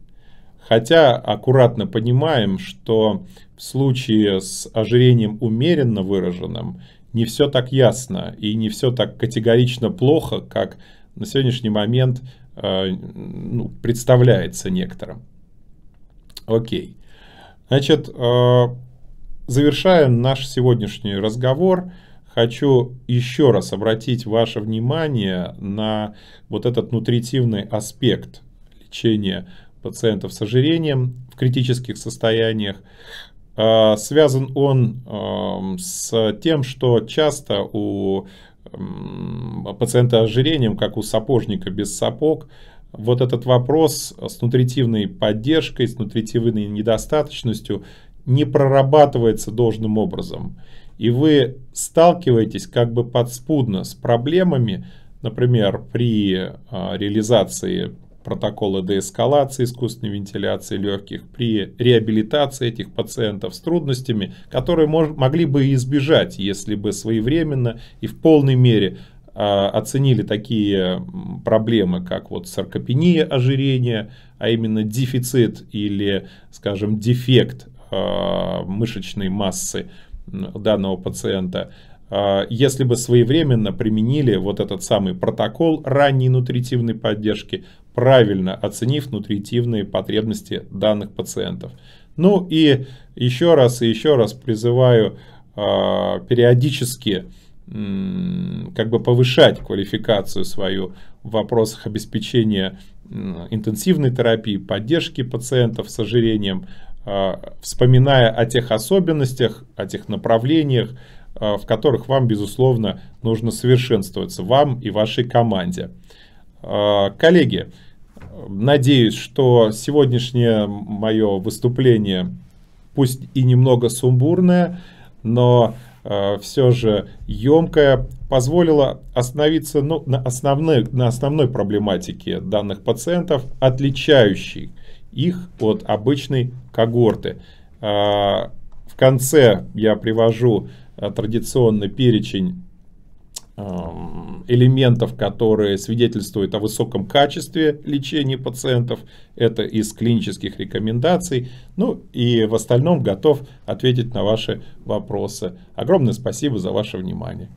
Хотя аккуратно понимаем, что в случае с ожирением умеренно выраженным не все так ясно и не все так категорично плохо, как на сегодняшний момент а, ну, представляется некоторым. Окей. Значит, а, завершаем наш сегодняшний разговор – хочу еще раз обратить ваше внимание на вот этот нутритивный аспект лечения пациентов с ожирением в критических состояниях. А, связан он эм, с тем, что часто у эм, пациента ожирением, как у сапожника без сапог, вот этот вопрос с нутритивной поддержкой, с нутритивной недостаточностью не прорабатывается должным образом и вы сталкиваетесь как бы подспудно с проблемами, например, при а, реализации протокола деэскалации искусственной вентиляции легких, при реабилитации этих пациентов с трудностями, которые могли бы избежать, если бы своевременно и в полной мере а, оценили такие проблемы, как вот саркопения ожирения, а именно дефицит или, скажем, дефект а, мышечной массы данного пациента, а, если бы своевременно применили вот этот самый протокол ранней нутритивной поддержки, правильно оценив нутритивные потребности данных пациентов. Ну и еще раз и еще раз призываю а, периодически как бы повышать квалификацию свою в вопросах обеспечения интенсивной терапии, поддержки пациентов с ожирением, а, вспоминая о тех особенностях, о тех направлениях, а, в которых вам, безусловно, нужно совершенствоваться, вам и вашей команде. А, коллеги, надеюсь, что сегодняшнее мое выступление, пусть и немного сумбурное, но все же емкое, позволило остановиться ну, на, основной, на основной проблематике данных пациентов, отличающей их от обычной когорты. А, в конце я привожу э, традиционный перечень эм, элементов, которые свидетельствуют о высоком качестве лечения пациентов. Это из клинических рекомендаций. Ну и в остальном готов ответить на ваши вопросы. Огромное спасибо за ваше внимание.